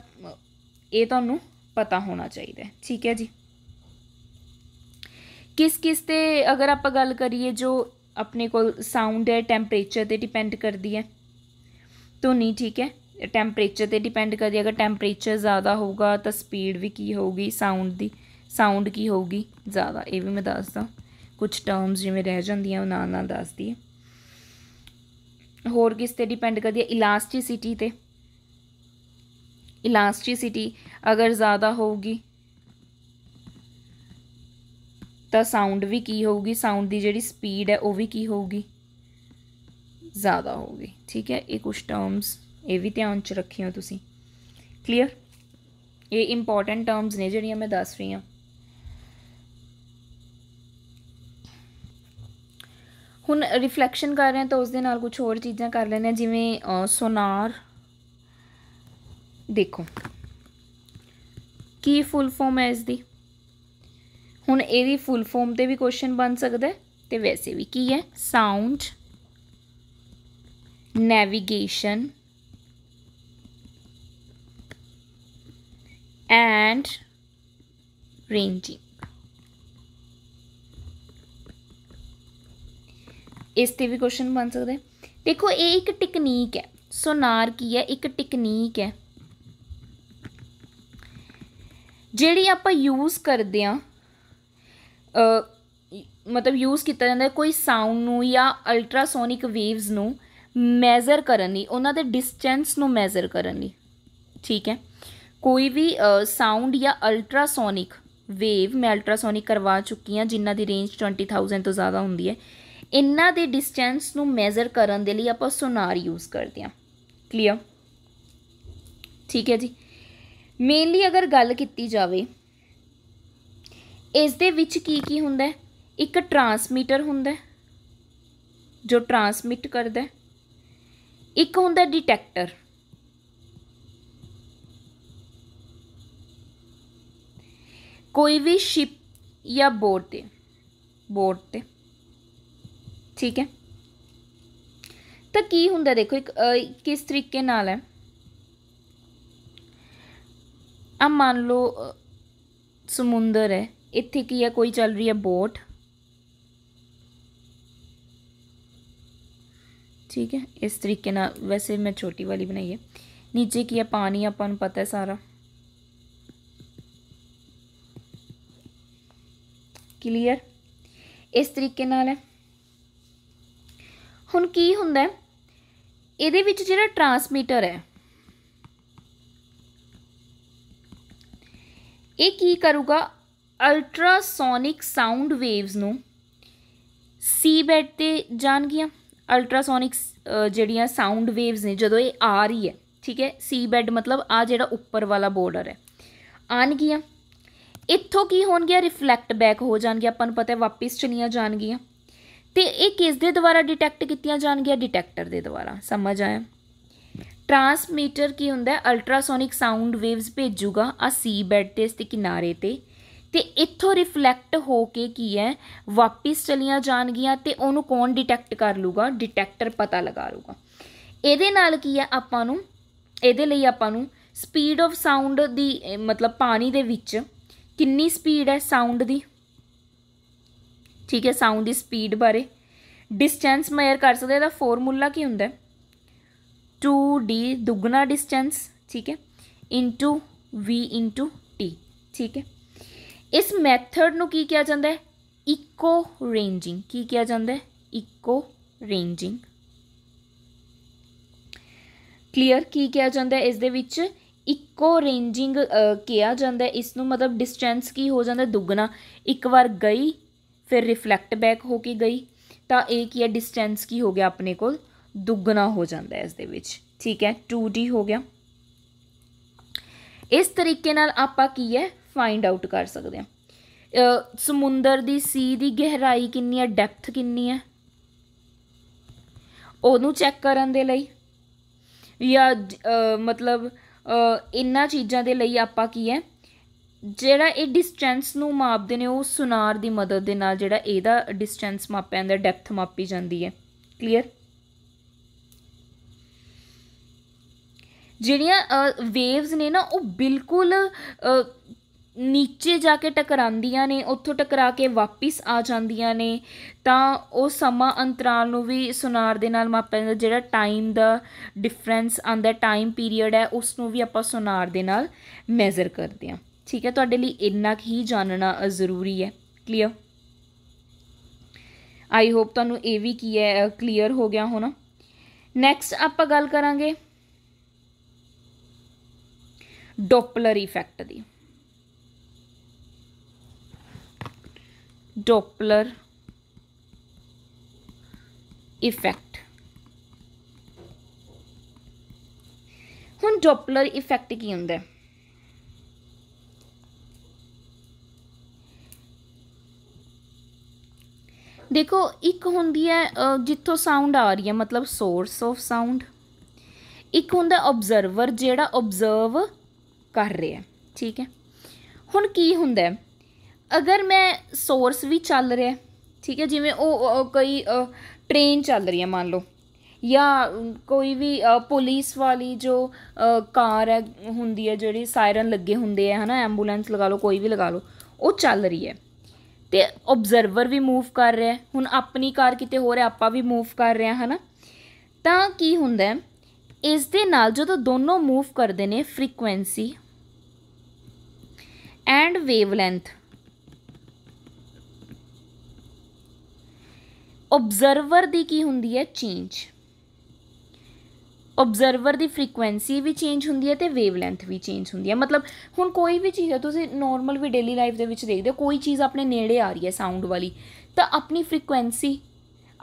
ਇਹ ਤੁਹਾਨੂੰ ਪਤਾ ਹੋਣਾ ਚਾਹੀਦਾ ਠੀਕ ਹੈ ਜੀ किस किस ते अगर आप गल करिए जो अपने को साउंड है टैंपरेचर ते डिपेंड करती है ध्वनि तो ठीक है टैंपरेचर ते डिपेंड करती अगर टैंपरेचर ज़्यादा होगा तो स्पीड भी की होगी साउंड की साउंड की होगी ज़्यादा ये भी मैं दसदा कुछ टर्म्स जिमें रह जाए दस है होर किस डिपेंड कर दी इलास्टिसिटी इलास्टिसिटी अगर ज़्यादा होगी ਤਾਂ ਸਾਊਂਡ ਵੀ ਕੀ ਹੋਊਗੀ ਸਾਊਂਡ ਦੀ ਜਿਹੜੀ ਸਪੀਡ ਹੈ ਉਹ ਵੀ ਕੀ ਹੋਊਗੀ ਜ਼ਿਆਦਾ ਹੋਊਗੀ ਠੀਕ ਹੈ ਇਹ ਕੁਝ ਟਰਮਸ ਇਹ ਵੀ ਧਿਆਨ 'ਚ ਰੱਖਿਓ ਤੁਸੀਂ ਕਲੀਅਰ ਇਹ ਇੰਪੋਰਟੈਂਟ ਟਰਮਸ ਨੇ ਜਿਹੜੀਆਂ ਮੈਂ ਦੱਸ ਰਹੀ ਹਾਂ ਹੁਣ ਰਿਫਲੈਕਸ਼ਨ ਕਰ ਰਹੇ ਹਾਂ ਤਾਂ ਉਸ ਦੇ ਨਾਲ ਕੁਝ ਹੋਰ ਚੀਜ਼ਾਂ ਕਰ ਲੈਣੇ ਜਿਵੇਂ ਸੋਨਾਰ ਦੇਖੋ ਕੀ ਫੁੱਲ ਫਾਰਮ ਹੈ ਇਸ ਦੀ ਹੁਣ ਇਹਦੀ ਫੁੱਲ ਫਾਰਮ ਤੇ ਵੀ ਕੁਐਸਚਨ ਬਣ ਸਕਦਾ ਤੇ ਵੈਸੇ ਵੀ ਕੀ ਹੈ ਸਾਊਂਡ ਨੈਵੀਗੇਸ਼ਨ ਐਂਡ ਰੇਂਜਿੰਗ ਇਸ ਤੇ ਵੀ ਕੁਐਸਚਨ ਬਣ ਸਕਦਾ ਦੇਖੋ ਇਹ ਇੱਕ ਟੈਕਨੀਕ ਹੈ ਸੋਨਾਰ ਕੀ ਹੈ ਇੱਕ ਟੈਕਨੀਕ ਹੈ ਜਿਹੜੀ ਆਪਾਂ ਯੂਜ਼ ਕਰਦੇ ਆਂ ਮਤਲਬ ਯੂਜ਼ ਕੀਤਾ ਜਾਂਦਾ ਕੋਈ ਸਾਊਂਡ ਨੂੰ ਜਾਂ ਅਲਟਰਾਸੋਨਿਕ ਵੇਵਸ ਨੂੰ ਮੈਜ਼ਰ ਕਰਨ ਲਈ ਉਹਨਾਂ ਦੇ ਡਿਸਟੈਂਸ ਨੂੰ ਮੈਜ਼ਰ ਕਰਨ ਲਈ ਠੀਕ ਹੈ ਕੋਈ ਵੀ ਸਾਊਂਡ ਜਾਂ ਅਲਟਰਾਸੋਨਿਕ ਵੇਵ ਮੈਂ ਅਲਟਰਾਸੋਨਿਕ ਕਰਵਾ ਚੁੱਕੀ ਹਾਂ ਜਿਨ੍ਹਾਂ ਦੀ ਰੇਂਜ 20000 ਤੋਂ ਜ਼ਿਆਦਾ ਹੁੰਦੀ ਹੈ ਇਹਨਾਂ ਦੇ ਡਿਸਟੈਂਸ ਨੂੰ ਮੈਜ਼ਰ ਕਰਨ ਦੇ ਲਈ ਆਪਾਂ ਸੋਨਾਰ ਯੂਜ਼ ਕਰਦੇ ਹਾਂ ਕਲੀਅਰ ਠੀਕ ਹੈ ਜੀ ਮੇਨਲੀ ਅਗਰ ਗੱਲ ਕੀਤੀ ਜਾਵੇ इस होंगे एक ट्रांसमीटर होंगे जो ट्रांसमिट कर एक होंगे डिटेक्टर कोई भी शिप या बोर्ड पर बोर्ड पर ठीक है तो की होंगे देखो एक किस तरीके नाल है आ मान लो समुंदर है ਇੱਥੇ ਕੀ ਹੈ ਕੋਈ ਚੱਲ ਰਹੀ ਹੈ ਬੋਟ ਠੀਕ ਹੈ ਇਸ ਤਰੀਕੇ ਨਾਲ ਵੈਸੇ ਮੈਂ ਛੋਟੀ ਵਾਲੀ ਬਣਾਈ ਹੈ ਨੀਚੇ ਕੀ ਹੈ ਪਾਣੀ ਆਪਾਂ ਨੂੰ ਪਤਾ ਸਾਰਾ ਕਲੀਅਰ ਇਸ ਤਰੀਕੇ ਨਾਲ ਹੈ ਹੁਣ ਕੀ ਹੁੰਦਾ ਇਹਦੇ ਵਿੱਚ ਜਿਹੜਾ ਟਰਾਂਸਮੀਟਰ ਹੈ ਇਹ ਕੀ ਕਰੂਗਾ ਅਲਟਰਾਸੋਨਿਕ ਸਾਊਂਡ ਵੇਵਸ ਨੂੰ ਸੀ ਬੈਡ ਤੇ ਜਾਣਗੀਆਂ ਅਲਟਰਾਸੋਨਿਕ ਜਿਹੜੀਆਂ ਸਾਊਂਡ ਵੇਵਸ ਨੇ ਜਦੋਂ ਇਹ ਆ ਰਹੀ ਹੈ ਠੀਕ ਹੈ ਸੀ ਬੈਡ ਮਤਲਬ ਆ ਜਿਹੜਾ ਉੱਪਰ ਵਾਲਾ ਬਾਰਡਰ ਹੈ ਆਣਗੀਆਂ ਇੱਥੋਂ ਕੀ ਹੋਣਗੀਆਂ ਰਿਫਲੈਕਟ ਬੈਕ ਹੋ ਜਾਣਗੀਆਂ ਆਪਾਂ ਨੂੰ ਪਤਾ ਹੈ ਵਾਪਸ ਚਲੀਆਂ ਜਾਣਗੀਆਂ ਤੇ ਇਹ ਕਿਸ ਦੇ ਦੁਆਰਾ ਡਿਟੈਕਟ ਕੀਤੀਆਂ ਜਾਣਗੀਆਂ ਡਿਟੈਕਟਰ ਦੇ ਦੁਆਰਾ ਸਮਝ ਆਇਆ ਟਰਾਂਸਮੀਟਰ ਕੀ ਹੁੰਦਾ ਹੈ ਅਲਟਰਾਸੋਨਿਕ ਸਾਊਂਡ ਵੇਵਸ ਭੇਜੂਗਾ ਆ ਸੀ ਬੈਡ ਤੇ ਇਸ ਦੇ ਕਿਨਾਰੇ ਤੇ ਤੇ ਇੱਥੋਂ ਰਿਫਲੈਕਟ ਹੋ ਕੇ ਕੀ ਹੈ ਵਾਪਿਸ ਚਲੀਆਂ ਜਾਣਗੀਆਂ ਤੇ ਉਹਨੂੰ ਕੌਣ ਡਿਟੈਕਟ ਕਰ ਲੂਗਾ ਡਿਟੈਕਟਰ ਪਤਾ ਲਗਾ ਲੂਗਾ ਇਹਦੇ ਨਾਲ ਕੀ ਹੈ ਆਪਾਂ ਨੂੰ ਇਹਦੇ ਲਈ ਆਪਾਂ ਨੂੰ ਸਪੀਡ ਆਫ ਸਾਊਂਡ ਦੀ ਮਤਲਬ ਪਾਣੀ ਦੇ ਵਿੱਚ ਕਿੰਨੀ ਸਪੀਡ ਹੈ ਸਾਊਂਡ ਦੀ ਠੀਕ ਹੈ ਸਾਊਂਡ ਦੀ ਸਪੀਡ ਬਾਰੇ ਡਿਸਟੈਂਸ ਮੇਅਰ ਕਰ ਸਕਦੇ ਇਹਦਾ ਫਾਰਮੂਲਾ ਕੀ ਹੁੰਦਾ 2d ਦੁੱਗਣਾ ਡਿਸਟੈਂਸ ਠੀਕ ਹੈ v t ਠੀਕ ਹੈ ਇਸ ਮੈਥਡ ਨੂੰ ਕੀ ਕਿਹਾ ਜਾਂਦਾ ਹੈ ਇਕੋ ਰੇਂਜਿੰਗ ਕੀ ਕਿਹਾ ਜਾਂਦਾ ਹੈ ਇਕੋ ਰੇਂਜਿੰਗ ਕਲੀਅਰ ਕੀ ਕਿਹਾ ਜਾਂਦਾ ਹੈ ਇਸ ਦੇ ਵਿੱਚ ਇਕੋ ਰੇਂਜਿੰਗ ਕਿਹਾ ਜਾਂਦਾ ਹੈ ਇਸ ਨੂੰ ਮਤਲਬ ਡਿਸਟੈਂਸ ਕੀ ਹੋ ਜਾਂਦਾ ਦੁੱਗਣਾ ਇੱਕ ਵਾਰ ਗਈ ਫਿਰ ਰਿਫਲੈਕਟ ਬੈਕ ਹੋ ਕੇ ਗਈ ਤਾਂ ਇਹ ਕੀ ਹੈ ਡਿਸਟੈਂਸ ਕੀ ਹੋ ਗਿਆ ਆਪਣੇ ਕੋਲ ਦੁੱਗਣਾ ਹੋ ਜਾਂਦਾ ਹੈ ਇਸ ਦੇ ਵਿੱਚ ਠੀਕ ਹੈ 2d ਹੋ ਗਿਆ ਇਸ ਤਰੀਕੇ ਨਾਲ ਆਪਾਂ ਕੀ ਹੈ ਫਾਈਂਡ ਆਊਟ ਕਰ ਸਕਦੇ ਹਾਂ ਸਮੁੰਦਰ ਦੀ ਸੀ ਦੀ ਗਹਿਰਾਈ ਕਿੰਨੀ ਹੈ ਡੈਪਥ ਕਿੰਨੀ ਹੈ ਉਹਨੂੰ ਚੈੱਕ ਕਰਨ ਦੇ ਲਈ ਜਾਂ ਮਤਲਬ ਇਨ੍ਹਾਂ ਚੀਜ਼ਾਂ ਦੇ ਲਈ ਆਪਾਂ ਕੀ ਹੈ ਜਿਹੜਾ ਇਹ ਡਿਸਟੈਂਸ ਨੂੰ ਮਾਪਦੇ ਨੇ ਉਹ ਸੁਨਾਰ ਦੀ ਮਦਦ ਦੇ ਨਾਲ ਜਿਹੜਾ ਇਹਦਾ ਡਿਸਟੈਂਸ ਮਾਪਿਆ ਜਾਂਦਾ ਡੈਪਥ ਮਾਪੀ ਜਾਂਦੀ ਹੈ ਕਲੀਅਰ ਜਿਹੜੀਆਂ ਵੇਵਸ ਨੇ ਨਾ ਉਹ ਬਿਲਕੁਲ ਨੀਚੇ ਜਾ ਕੇ ਟਕਰਾਉਂਦੀਆਂ ਨੇ ਉੱਥੋਂ ਟਕਰਾ ਕੇ ਵਾਪਿਸ ਆ ਜਾਂਦੀਆਂ ਨੇ ਤਾਂ ਉਹ ਸਮਾਂ ਅੰਤਰਾਲ ਨੂੰ ਵੀ ਸੁਨਾਰ ਦੇ ਨਾਲ ਮਾਪਿਆਂ ਦਾ ਜਿਹੜਾ ਟਾਈਮ ਦਾ ਡਿਫਰੈਂਸ ਆਂਦਾ ਟਾਈਮ ਪੀਰੀਅਡ ਹੈ ਉਸ ਨੂੰ ਵੀ ਆਪਾਂ ਸੁਨਾਰ ਦੇ ਨਾਲ ਮੈਜ਼ਰ ਕਰਦੇ ਹਾਂ ਠੀਕ ਹੈ ਤੁਹਾਡੇ ਲਈ ਇੰਨਾ ਹੀ ਜਾਣਨਾ ਜ਼ਰੂਰੀ ਹੈ ਕਲੀਅਰ ਆਈ ਹੋਪ ਤੁਹਾਨੂੰ ਇਹ ਵੀ ਕੀ ਹੈ ਕਲੀਅਰ ਹੋ ਗਿਆ ਹੋਣਾ ਨੈਕਸਟ ਆਪਾਂ ਗੱਲ ਕਰਾਂਗੇ ਡੋਪਲਰ ਇਫੈਕਟ ਦੀ ਡੋਪਲਰ ਇਫੈਕਟ ਹੁਣ ਡੋਪਲਰ ਇਫੈਕਟ ਕੀ ਹੁੰਦਾ ਹੈ ਦੇਖੋ ਇੱਕ ਹੁੰਦੀ ਹੈ ਜਿੱਥੋਂ ਸਾਊਂਡ ਆ ਰਹੀ ਹੈ ਮਤਲਬ ਸੋਰਸ ਆਫ ਸਾਊਂਡ ਇੱਕ ਹੁੰਦਾ ਆਬਜ਼ਰਵਰ ਜਿਹੜਾ ਆਬਜ਼ਰਵ ਕਰ ਰਿਹਾ ਠੀਕ ਹੈ ਹੁਣ ਕੀ ਹੁੰਦਾ ਅਗਰ ਮੈਂ ਸੋਰਸ ਵੀ ਚੱਲ ਰਿਹਾ ਠੀਕ ਹੈ ਜਿਵੇਂ ਉਹ ਕੋਈ ਟ੍ਰੇਨ ਚੱਲ ਰਹੀ ਹੈ ਮੰਨ ਲਓ ਜਾਂ ਕੋਈ ਵੀ ਪੁਲਿਸ ਵਾਲੀ ਜੋ ਕਾਰ ਹੈ ਹੁੰਦੀ ਹੈ ਜਿਹੜੀ ਸਾਇਰਨ ਲੱਗੇ ਹੁੰਦੇ ਆ ਹਨਾ ਐਂਬੂਲੈਂਸ ਲਗਾ ਲਓ ਕੋਈ ਵੀ ਲਗਾ ਲਓ ਉਹ ਚੱਲ ਰਹੀ ਹੈ ਤੇ ਆਬਜ਼ਰਵਰ ਵੀ ਮੂਵ ਕਰ ਰਿਹਾ ਹੁਣ ਆਪਣੀ ਕਾਰ ਕਿਤੇ ਹੋਰ ਹੈ ਆਪਾਂ ਵੀ ਮੂਵ ਕਰ ਰਹੇ ਹਾਂ ਹਨਾ ਤਾਂ ਕੀ ਹੁੰਦਾ ਇਸ ਦੇ ਨਾਲ ਜਦੋਂ ਦੋਨੋਂ ਮੂਵ ਕਰਦੇ ਨੇ ਫ੍ਰੀਕੁਐਂਸੀ ਐਂਡ ਵੇਵਲੈਂਥ ਆਬਜ਼ਰਵਰ ਦੀ ਕੀ ਹੁੰਦੀ ਹੈ ਚੇਂਜ ਆਬਜ਼ਰਵਰ ਦੀ ਫ੍ਰੀਕੁਐਂਸੀ ਵੀ ਚੇਂਜ ਹੁੰਦੀ ਹੈ ਤੇ ਵੇਵ ਲੈਂਥ ਵੀ ਚੇਂਜ ਹੁੰਦੀ ਹੈ ਮਤਲਬ ਹੁਣ ਕੋਈ ਵੀ ਚੀਜ਼ ਹੈ ਤੁਸੀਂ ਨਾਰਮਲ ਵੀ ਡੇਲੀ ਲਾਈਫ ਦੇ ਵਿੱਚ ਦੇਖਦੇ ਹੋ ਕੋਈ ਚੀਜ਼ ਆਪਣੇ ਨੇੜੇ ਆ ਰਹੀ ਹੈ ਸਾਊਂਡ ਵਾਲੀ ਤਾਂ ਆਪਣੀ ਫ੍ਰੀਕੁਐਂਸੀ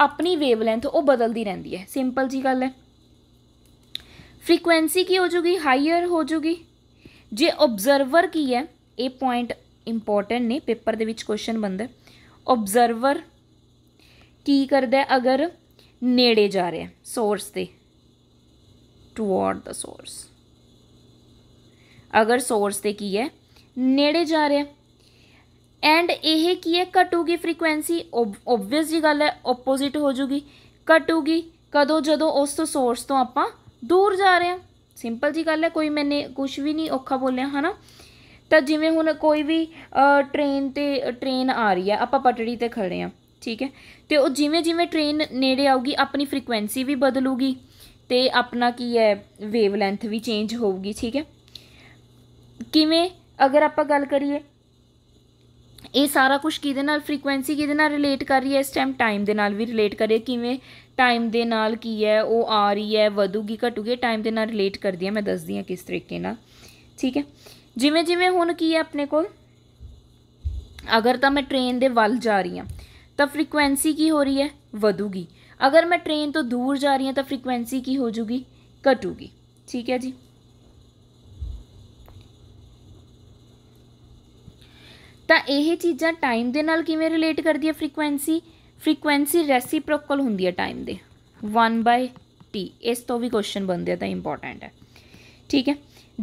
ਆਪਣੀ ਵੇਵ ਲੈਂਥ ਉਹ ਬਦਲਦੀ ਰਹਿੰਦੀ ਹੈ ਸਿੰਪਲ ਜੀ ਗੱਲ ਹੈ ਫ੍ਰੀਕੁਐਂਸੀ ਕੀ ਹੋ ਜੂਗੀ ਹਾਇਰ ਹੋ ਜੂਗੀ ਜੇ ਆਬਜ਼ਰਵਰ ਕੀ ਹੈ ਇਹ ਪੁਆਇੰਟ ਇੰਪੋਰਟੈਂਟ ਨੇ ਪੇਪਰ ਦੇ ਵਿੱਚ ਕੁਐਸਚਨ ਬੰਦਾ ਆਬਜ਼ਰਵਰ ਕੀ ਕਰਦਾ ਅਗਰ ਨੇੜੇ ਜਾ ਰਿਹਾ ਸੋਰਸ ਤੇ ਟੁਵਰਡ ਦਾ ਸੋਰਸ ਅਗਰ ਸੋਰਸ ਤੇ ਕੀ ਹੈ ਨੇੜੇ ਜਾ ਰਿਹਾ ਐਂਡ ਇਹ ਕੀ ਹੈ ਘਟੂਗੀ ਫ੍ਰੀਕੁਐਂਸੀ ਆਬਵੀਅਸ ਜੀ ਗੱਲ ਹੈ ਆਪੋਜ਼ਿਟ ਹੋ ਜੂਗੀ ਘਟੂਗੀ ਕਦੋਂ ਜਦੋਂ ਉਸ ਤੋਂ ਸੋਰਸ ਤੋਂ ਆਪਾਂ ਦੂਰ ਜਾ ਰਹੇ ਹਾਂ ਸਿੰਪਲ ਜੀ ਗੱਲ ਹੈ ਕੋਈ ਮੈਨੇ ਕੁਝ ਵੀ ਨਹੀਂ ਔਖਾ ਬੋਲਿਆ ਹਨਾ ਤਾਂ ਜਿਵੇਂ ਹੁਣ ਕੋਈ ਵੀ ਟ੍ਰੇਨ ਤੇ ਟ੍ਰੇਨ ਆ ਰਹੀ ਹੈ ਆਪਾਂ ਪਟੜੀ ਤੇ ਖੜੇ ਹਾਂ ਠੀਕ ਹੈ ਤੇ ਉਹ ਜਿਵੇਂ ਜਿਵੇਂ ਟ੍ਰੇਨ ਨੇੜੇ ਆਊਗੀ ਆਪਣੀ ਫ੍ਰੀਕੁਐਂਸੀ ਵੀ ਬਦਲੂਗੀ ਤੇ ਆਪਣਾ ਕੀ ਹੈ ਵੇਵ ਲੈਂਥ ਵੀ ਚੇਂਜ ਹੋਊਗੀ ਠੀਕ ਹੈ ਕਿਵੇਂ ਅਗਰ ਆਪਾਂ ਗੱਲ ਕਰੀਏ ਇਹ ਸਾਰਾ ਕੁਝ ਕਿਹਦੇ ਨਾਲ ਫ੍ਰੀਕੁਐਂਸੀ ਕਿਹਦੇ ਨਾਲ ਰਿਲੇਟ ਕਰ ਰਹੀ ਹੈ ਇਸ ਟਾਈਮ ਟਾਈਮ ਦੇ ਨਾਲ ਵੀ ਰਿਲੇਟ ਕਰੇ ਕਿਵੇਂ ਟਾਈਮ ਦੇ ਨਾਲ ਕੀ ਹੈ ਉਹ ਆ ਰਹੀ ਹੈ ਵਧੂਗੀ ਘਟੂਗੀ ਟਾਈਮ ਦੇ ਨਾਲ ਰਿਲੇਟ ਕਰਦੀ ਹੈ ਮੈਂ ਦੱਸਦੀ ਹਾਂ ਕਿਸ ਤਰੀਕੇ ਨਾਲ ਠੀਕ ਹੈ ਜਿਵੇਂ ਜਿਵੇਂ ਹੁਣ ਕੀ ਹੈ ਆਪਣੇ ਕੋਲ ਅਗਰ ਤਾਂ ਮੈਂ ਟ੍ਰੇਨ ਦੇ ਵੱਲ ਜਾ ਰਹੀ ਹਾਂ तो फ्रीक्वेंसी की हो रही है वधूगी अगर मैं ट्रेन तो दूर जा रही हूँ तो फ्रीक्वेंसी की हो जूगी कटूगी ठीक है जी तो यह चीज़ा टाइम के नाल किमें रिलेट कर दी है फ्रीकुएंसी फ्रीकुएंसी रेसीप्रोकल होंगी है टाइम दे वन बाय टी इस तो भी क्वेश्चन बनते हैं तो इंपॉर्टेंट है ठीक है